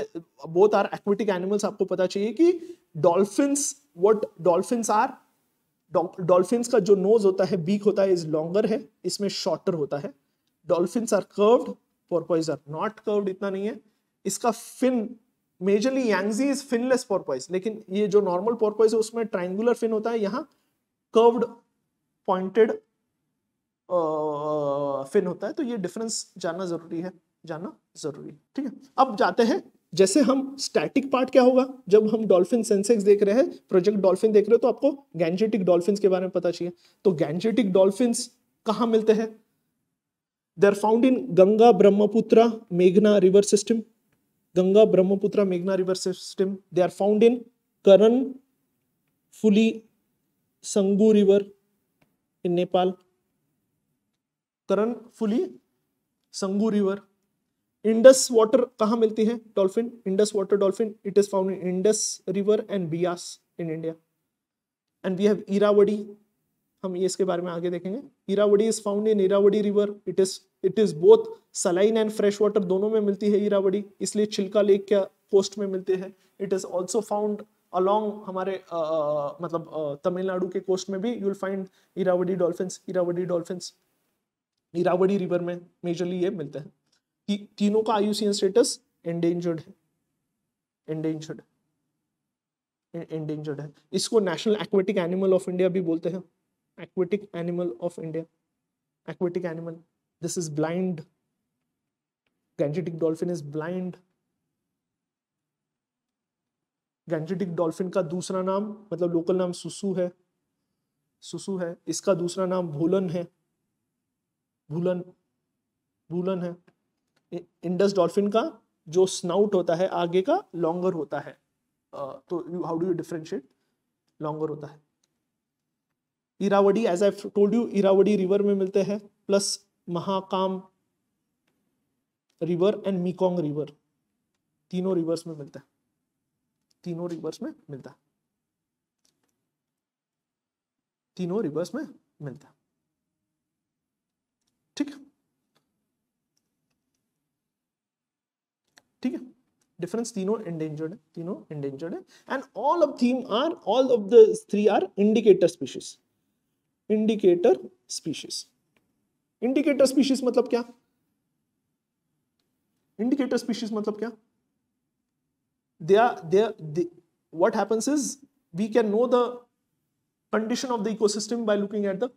A: both are aquatic animals आपको पता चाहिए कि dolphins what dolphins are dolphins का जो नोज होता है बीक होता है इज लॉन्गर है इसमें शॉर्टर होता है dolphins are curved porpoise are not curved इतना नहीं है इसका fin majorly Yangtze is finless porpoise लेकिन ये जो नॉर्मल पोरपोइज है उसमें ट्राइंगुलर फिन होता है यहाँ कर्व्ड पॉइंटेड फिन होता है तो ये डिफरेंस जानना जरूरी है जानना जरूरी है ठीक है अब जाते हैं जैसे हम स्टैटिक पार्ट क्या होगा जब हम डॉल्फिन सेंसेक्स देख रहे हैं प्रोजेक्ट डॉल्फिन देख रहे हो तो आपको गैंजेटिक डॉल्फिन के बारे में पता चाहिए तो गैंजेटिक डॉल्फिन कहाँ मिलते हैं दे are found in Ganga Brahmaputra मेघना रिवर सिस्टम गंगा ब्रह्मपुत्र मेघना river system they are found in Karan fully संगू river in Nepal Karan fully संगू river Indus water कहाँ मिलती है dolphin Indus water dolphin it is found in Indus river and Beas in India and we have Irrawaddy हम ये इसके बारे में आगे देखेंगे इरावड़ी is found in इरावड़ी river it is it is both saline and fresh water दोनों में मिलती है इरावड़ी इसलिए छिलका लेक क्या कोस्ट में मिलते हैं it is also found along हमारे आ, मतलब तमिलनाडु के कोस्ट में भी you'll find Irrawaddy dolphin Irrawaddy dolphin Irrawaddy river में मेजरली ये मिलते हैं ती, तीनों का आयुसीएन स्टेटस एंडेंजर्ड है एंडेंजर्ड एंडेंजर्ड है इसको national aquatic animal of India भी बोलते हैं aquatic animal of India aquatic animal this is blind Gangetic dolphin is blind Gangetic dolphin का दूसरा नाम मतलब लोकल नाम सुसु है सुसु है इसका दूसरा नाम भूलन है भूलन भूलन है इंडस डॉल्फिन का जो स्नाउट होता है आगे का लॉन्गर होता है तो you how do you differentiate longer होता है Irrawaddy as I told you Irrawaddy river में मिलते हैं plus Mahakam river and Mekong river तीनों रिवर्स में मिलता है तीनों रिवर्स में मिलता है तीनों रिवर्स में मिलता है ठीक है डिफरेंस तीनों एंडेंजर्ड है तीनों एंडेंजर्ड है and all of them are all of the three are indicator species indicator species indicator species मतलब क्या इंडिकेटर स्पीशीज मतलब क्या they are they what happens is we can know the condition of the ecosystem by looking at the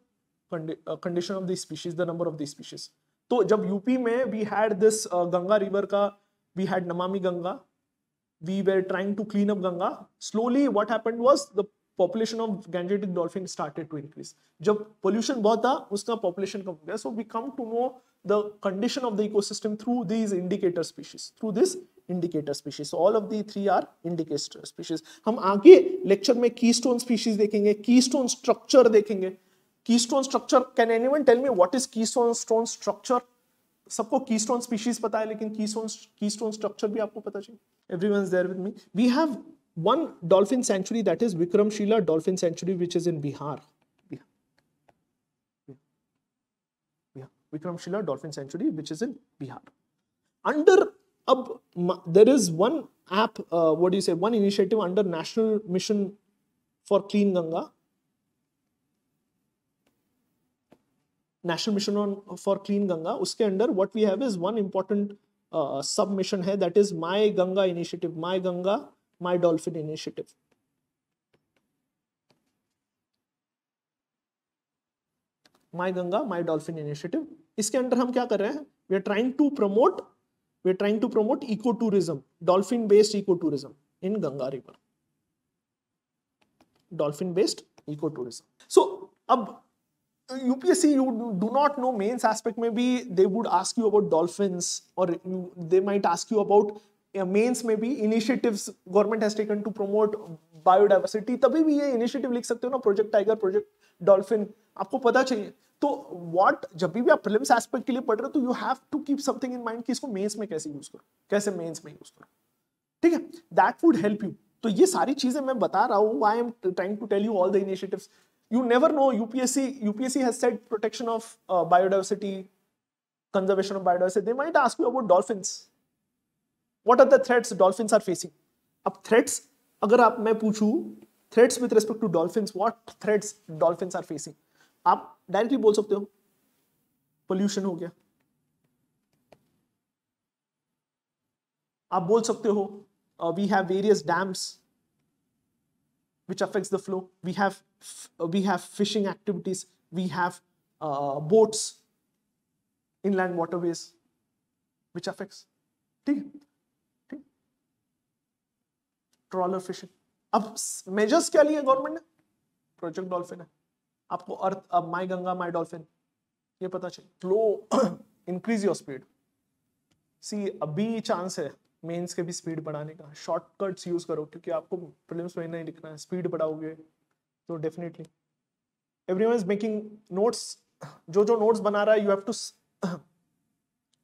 A: condition of the species the number of the species तो जब यूपी में we had this Ganga river का we had Namami Ganga. We were trying to clean up Ganga. Slowly, what happened was the population of gangetic dolphin started to increase जब पोल्यूशन बहुत था उसका पॉपुलेशन कम हो गया so we come to know the condition of the ecosystem through these indicator species through this indicator species all of the three are indicator species हम आगे लेक्चर में की स्टोन स्पीशीज देखेंगे की स्टोन स्ट्रक्चर देखेंगे key stone structure can anyone tell me what is key stone structure सबको कीस्टोन स्पीशीज पता है लेकिन कीस्टोन कीस्टोन स्ट्रक्चर भी आपको पता चाहिए every is there with me we have one dolphin sanctuary that is Vikramshila dolphin sanctuary which is in Bihar Vikramshila dolphin sanctuary which is in Bihar under अब there is one app what you say one initiative under national mission for clean Ganga national mission on for clean Ganga उसके under what we have is one important sub mission है that is my Ganga initiative my Ganga my dolphin initiative my Ganga my dolphin initiative इसके अंडर हम क्या कर रहे हैं we are trying to promote we are trying to promote eco tourism dolphin based eco tourism in Ganga river dolphin based eco tourism so अब UPSC you do not know mains aspect में भी they would ask you about dolphins और they might ask you about mains में भी initiatives government has taken to promote biodiversity तभी भी ये इनिशिएटिव लिख सकते हो ना प्रोजेक्ट टाइगर प्रोजेक्ट डॉल्फिन आपको पता चाहिए तो व्हाट जब भी आप प्रिलिम्स एस्पेक्ट के लिए पढ़ रहे हो तो you have to keep something in mind कि इसको मेंस में कैसे यूज करो कैसे मेंस में यूज करो ठीक है दैट वुड हेल्प यू तो ये सारी चीजें मैं बता रहा हूँ I am trying to tell you all the initiatives you never know upsc upsc has said protection of uh, biodiversity conservation of biodiversity they might ask you about dolphins what are the threats dolphins are facing ab threats agar aap main puchu threats with respect to dolphins what threats dolphins are facing आप डायरेक्टली बोल सकते हो पोल्यूशन हो गया आप बोल सकते हो we have various dams which affects the flow. We have we have fishing activities, we have uh, boats, inland waterways, which affects. ठीक ट्रॉलर फिशिंग अब मेजर्स क्या लिए गवर्नमेंट ने प्रोजेक्ट डॉल्फिन है आपको अर्थ अब माई गंगा माई डॉल्फिन ये पता चाहिए slow increase your speed see अभी चांस है मेंस के भी स्पीड बढ़ाने का शॉर्टकट्स यूज करो क्योंकि आपको प्रिलिम्स में नहीं लिखना है स्पीड बढ़ाओगे तो definitely every is making notes जो जो नोट्स बना रहा है यू हैव टू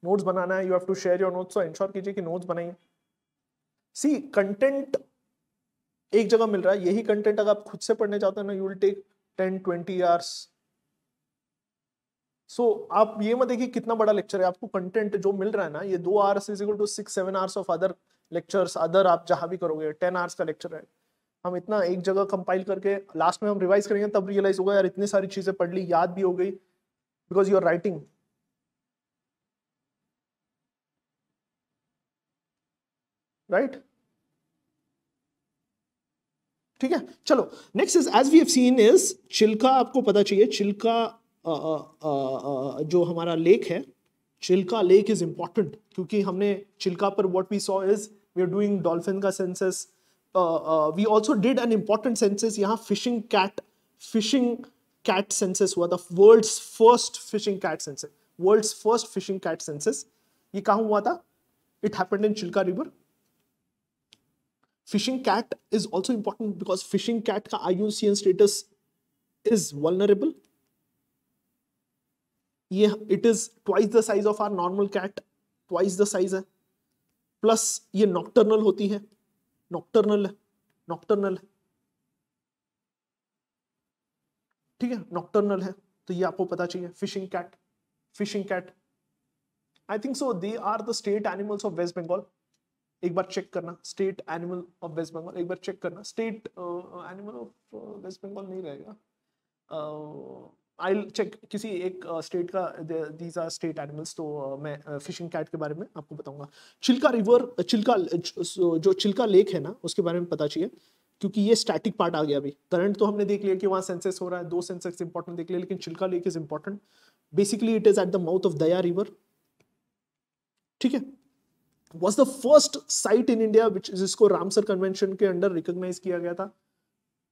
A: नोट्स बनाना है you have to share your notes ensure कीजिए कि नोट्स बनाइए सी कंटेंट एक जगह मिल रहा है यही कंटेंट अगर आप खुद से पढ़ने चाहते हो ना you will take ten twenty hours so आप ये मत देखिए कितना बड़ा लेक्चर है आपको कंटेंट जो मिल रहा है ना ये दो hours is equal to six seven hours of other lectures other आप जहां भी करोगे टेन आवर्स का लेक्चर है हम इतना एक जगह कंपाइल करके लास्ट में हम रिवाइज करेंगे तब रियलाइज होगा यार इतनी सारी चीज़ें पढ़ ली याद भी हो गई because you are writing right ठीक है चलो next is as we have seen is Chilika आपको पता चाहिए चिल्का जो हमारा लेक है चिल्का लेक इज इंपॉर्टेंट क्योंकि हमने चिल्का पर what we saw is we are doing dolphin का census we also did an important census यहाँ fishing cat fishing cat census हुआ था world first fishing cat census world first fishing cat census ये कहाँ हुआ था it happened in Chilika river fishing cat is also important because fishing cat का आई स्टेटस इज वलनरेबल ये it is twice the size of our normal cat twice the size है प्लस ये नॉक्टर्नल होती है नॉक्टर्नल है नॉक्टर्नल है ठीक है नॉक्टर्नल है तो ये आपको पता चाहिए fishing cat fishing cat I think so they are the state animals of West Bengal एक बार चेक करना state animal of West Bengal एक बार चेक करना state animal of West Bengal नहीं रहेगा uh, आई चेक किसी एक स्टेट का दीज आर स्टेट एनिमल्स तो मैं फिशिंग कैट के बारे में आपको बताऊंगा चिल्का रिवर चिल्का जो चिल्का लेक है ना उसके बारे में पता चाहिए क्योंकि ये स्टैटिक पार्ट आ गया अभी करंट तो हमने देख लिया कि वहाँ सेंसेस हो रहा है दो सेंसेस इंपॉर्टेंट देख लिया लेकिन Chilika lake is important basically it is at the mouth of Daya river ठीक है was the first site in India which जिसको रामसर कन्वेंशन के अंडर रिकोगनाइज किया गया था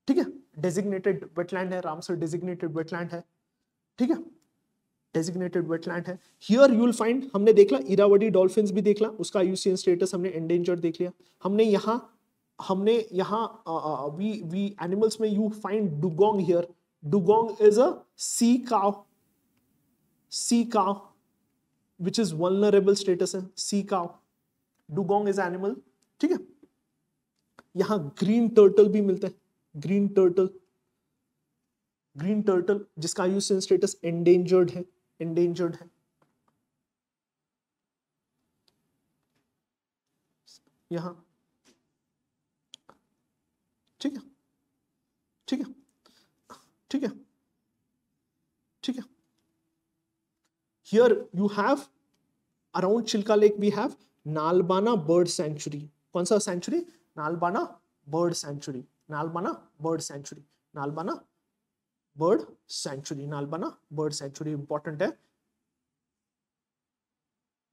A: ठीक है डेजिग्नेटेड वेटलैंड है रामसर डेजिग्नेटेड वेटलैंड है ठीक है डेजिग्नेटेड वेटलैंड है हियर यू विल फाइंड हमने देख ला इरावडी डॉल्फिन भी देख ला उसका यूसीएन स्टेटस हमने एंडेंजर्ड देख लिया हमने यहाँ हमने यहाँ वी वी एनिमल्स में you find dugong here dugong is a sea cow sea काव विच इज वनरेबल स्टेटस है सी काव डुगोंग इज एनिमल ठीक है यहाँ ग्रीन टर्टल भी मिलते हैं ग्रीन टर्टल ग्रीन टर्टल जिसका आयुष्यन स्टेटस एंडेंजर्ड है एंडेंजर्ड है यहां ठीक है ठीक है ठीक है ठीक है here you have around Chilika lake we have Nalbana bird sanctuary कौन सा sanctuary Nalbana bird sanctuary Nalbana bird sanctuary Nalbana bird sanctuary Nalbana bird sanctuary important है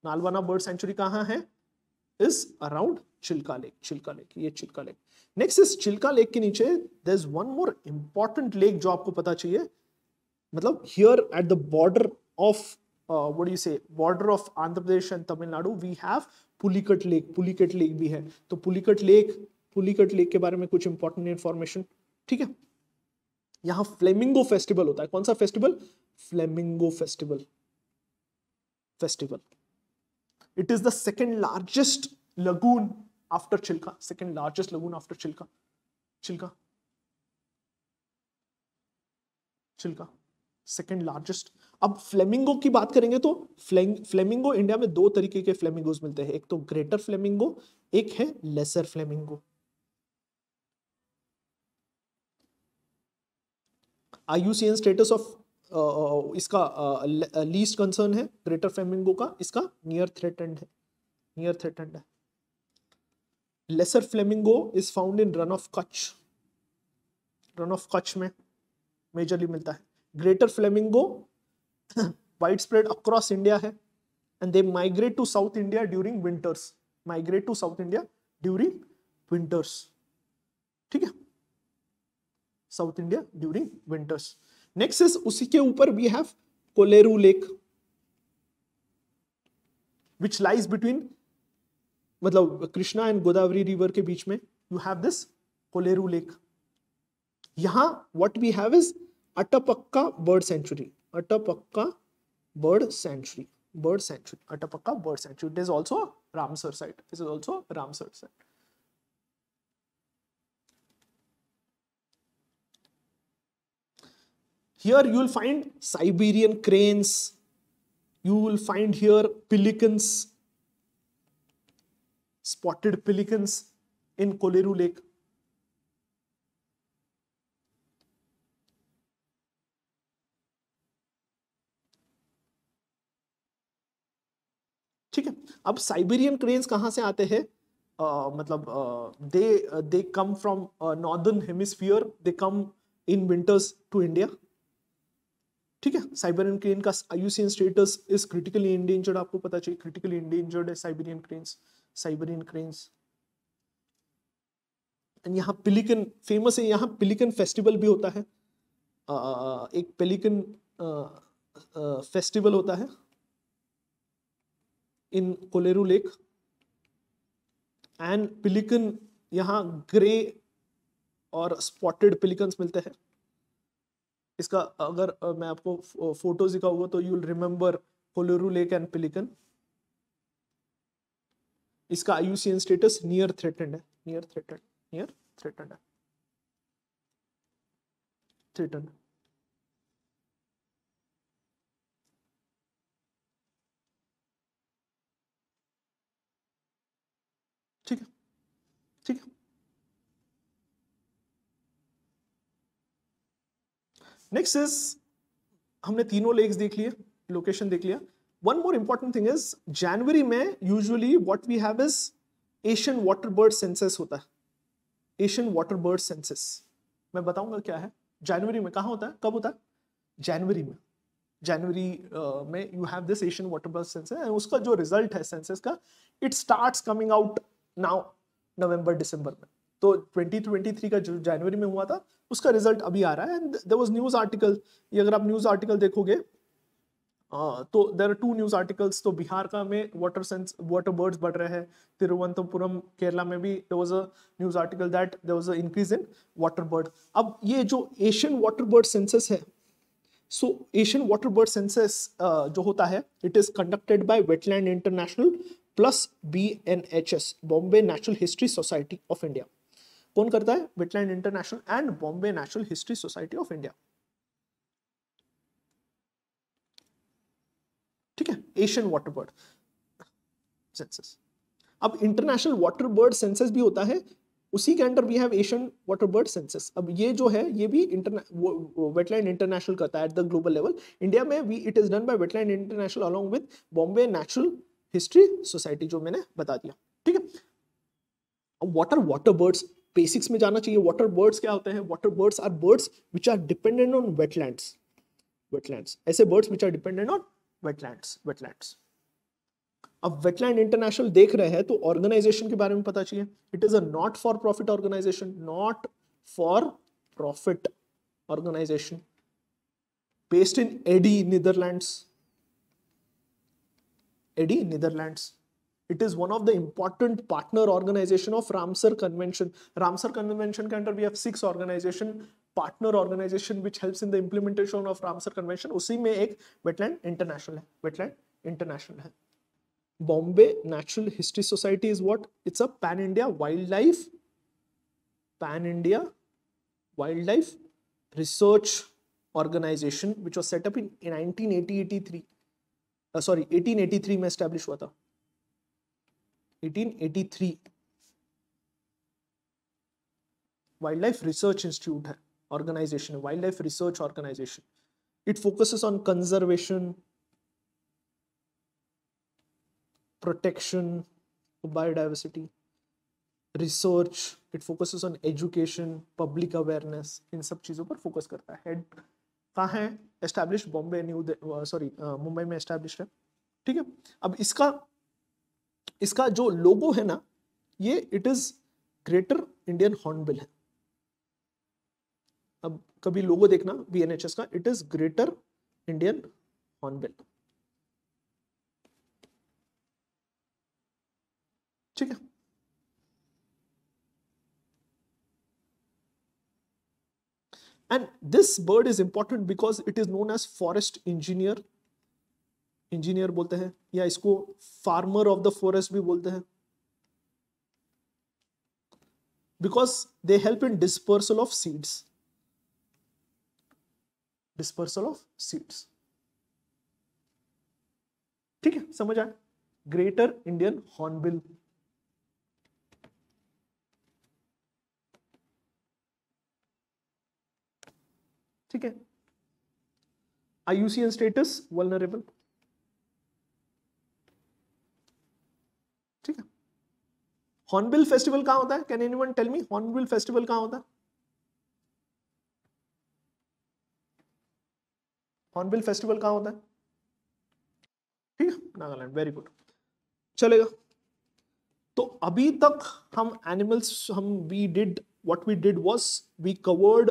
A: नालवाना बर्ड सेंचुरी कहाँ है is around Chilika lake Chilika lake ये चिल्का लेक नेक्स्ट इस चिल्का लेक के नीचे there is one more important lake जो आपको पता चाहिए मतलब here at the border of what you से border of Andhra Pradesh and Tamil Nadu we have Pulicat lake Pulicat lake भी है तो पुलिकट लेक पुलिकट लेक के बारे में कुछ इंपॉर्टेंट इन्फॉर्मेशन ठीक है यहाँ फ्लेमिंगो फेस्टिवल होता है कौन सा festival flamingo festival festival it is the second largest lagoon after chilka second largest lagoon after chilka chilka chilka second largest अब फ्लेमिंगो की बात करेंगे तो फ्लेंग फ्लेमिंगो इंडिया में दो तरीके के फ्लेमिंगोज मिलते हैं एक तो ग्रेटर फ्लेमिंगो एक है lesser flamingo I U C N status of इसका लीस्ट uh, कंसर्न है ग्रेटर फ्लेमिंगो का इसका नियर थ्रेटेंड है नियर थ्रेटेंड है lesser flamingo is found in Rann of Kutch Rann of Kutch में मेजरली मिलता है greater flamingo widespread across India है and they migrate to south India during winters migrate to south India during winters ठीक है south India during winters next is उसी के ऊपर we have Kolleru lake which lies between मतलब कृष्णा एंड गोदावरी रिवर के बीच में you have this Kolleru lake यहां what we have is Atapaka bird sanctuary Atapaka bird sanctuary bird sanctuary Atapaka bird sanctuary it is also Ramsar site it is also Ramsar site Here you will find Siberian cranes. You will find here pelicans, spotted pelicans in Koleru Lake. ठीक है अब साइबेरियन क्रेन्स कहां से आते हैं uh, मतलब they they come from northern hemisphere they come in winters to India ठीक है साइबेरियन क्रेन का IUCN status is critically endangered आपको पता चाहिए क्रिटिकली इंडेंजर्ड है Siberian cranes Siberian cranes and यहाँ पिलिकन फेमस है यहाँ पिलिकन फेस्टिवल भी होता है आ, एक पेलिकन फेस्टिवल होता है in Kolleru lake and pelican यहाँ ग्रे और स्पॉटेड पिलिकन्स मिलते हैं इसका अगर मैं आपको फोटो दिखाऊंगा तो you'll remember Kolleru lake and pelican इसका आईयूसीएन स्टेटस नियर थ्रेटेंड है नियर थ्रेटेंड नियर थ्रेटेंड है थ्रेटेंड ठीक है ठीक है नेक्स्ट इज हमने तीनों लेक्स देख लिए लोकेशन देख लिया one more important thing is जनवरी में usually what we have is Asian water bird census होता है एशियन वाटर बर्ड सेंसेस मैं बताऊंगा क्या है जनवरी में कहाँ होता है कब होता है जनवरी में जनवरी uh, में you have this Asian water bird census and उसका जो रिजल्ट है सेंसेस का it start coming out now नवंबर दिसंबर में तो 2023 का जो जनवरी में हुआ था उसका रिजल्ट अभी आ रहा है and there was news article ये अगर आप न्यूज आर्टिकल देखोगे तो there are two news articles तो बिहार का में वाटर सेंस वाटर बर्ड्स बढ़ रहे हैं तिरुवनंतपुरम केरला में भी there was a news article that there was a increase in water bird अब ये जो एशियन वाटर बर्ड सेंसस है so Asian water bird census जो होता है it is conducted by wetland international plus B N H S Bombay natural history society of India कौन करता है wetland international and Bombay national history society of India ठीक है एशियन वाटर बर्ड सेंसस अब इंटरनेशनल वाटर बर्ड सेंसस भी होता है उसी के under we have Asian water bird census अब ये जो है ये भी वेटलैंड इंटरनेशनल करता है at the global level India में we it is done by wetland international along with Bombay natural history society जो मैंने बता दिया ठीक है अब आर वाटर बर्ड्स बेसिक्स में जाना चाहिए वाटर बर्ड्स क्या होते हैं water birds are birds which are dependent on wetlands wetlands ऐसे birds which are dependent on wetlands wetlands अब वेटलैंड इंटरनेशनल देख रहे हैं तो ऑर्गेनाइजेशन के बारे में पता चाहिए it is a not for profit organisation not for profit organisation based in Ede Netherlands Ede Netherlands it is one of the important partner organization of ramsar convention ramsar convention counter we have six organization partner organization which helps in the implementation of ramsar convention usi mein ek wetland international hai wetland international hai bombay natural history society is what it's a pan india wildlife pan india wildlife research organization which was set up in 1983 uh, sorry 1883 mein established hua 1883 wildlife research institute है organisation wildlife research organisation it focuses on conservation protection biodiversity research it focuses on education public awareness इन सब चीज़ों पर फोकस करता है कहाँ है establish Bombay new sorry Mumbai में एस्टैब्लिश है ठीक है अब इसका इसका जो लोगो है ना ये it is greater Indian hornbill है अब कभी लोगो देखना बी का it is greater Indian hornbill ठीक है and this bird is important because it is known as forest engineer engineer बोलते हैं या इसको फार्मर ऑफ द फॉरेस्ट भी बोलते हैं because they help in dispersal of seeds dispersal of seeds ठीक है समझ आए ग्रेटर इंडियन हॉर्नबिल ठीक है I IUCN status vulnerable hornbill festival कहाँ होता है can anyone tell me hornbill festival कहाँ होता है हॉर्नबिल फेस्टिवल कहाँ होता है ठीक है नागालैंड वेरी गुड चलेगा तो अभी तक हम एनिमल्स हम we did what we did was we covered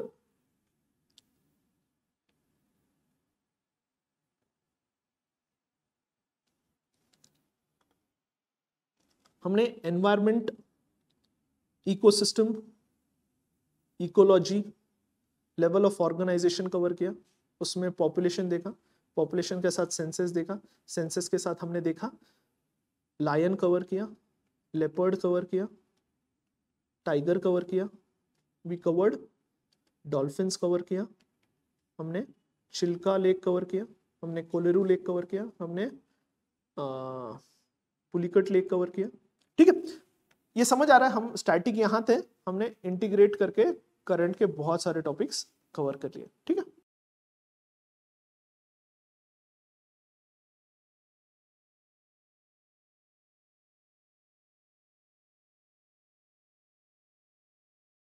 A: हमने environment ecosystem ecology level of organisation cover किया उसमें पॉपुलेशन देखा पॉपुलेशन के साथ सेंसेस देखा सेंसेस के साथ हमने देखा लायन कवर किया लेपर्ड कवर किया टाइगर कवर किया वी कवर्ड डॉल्फिन्स कवर किया हमने चिल्का लेक कवर किया हमने कोलेरू लेक कवर किया हमने पुलिकट लेक कवर किया ठीक है ये समझ आ रहा है हम स्टैटिक यहाँ थे हमने इंटीग्रेट करके करंट के बहुत सारे टॉपिक्स कवर कर लिए ठीक है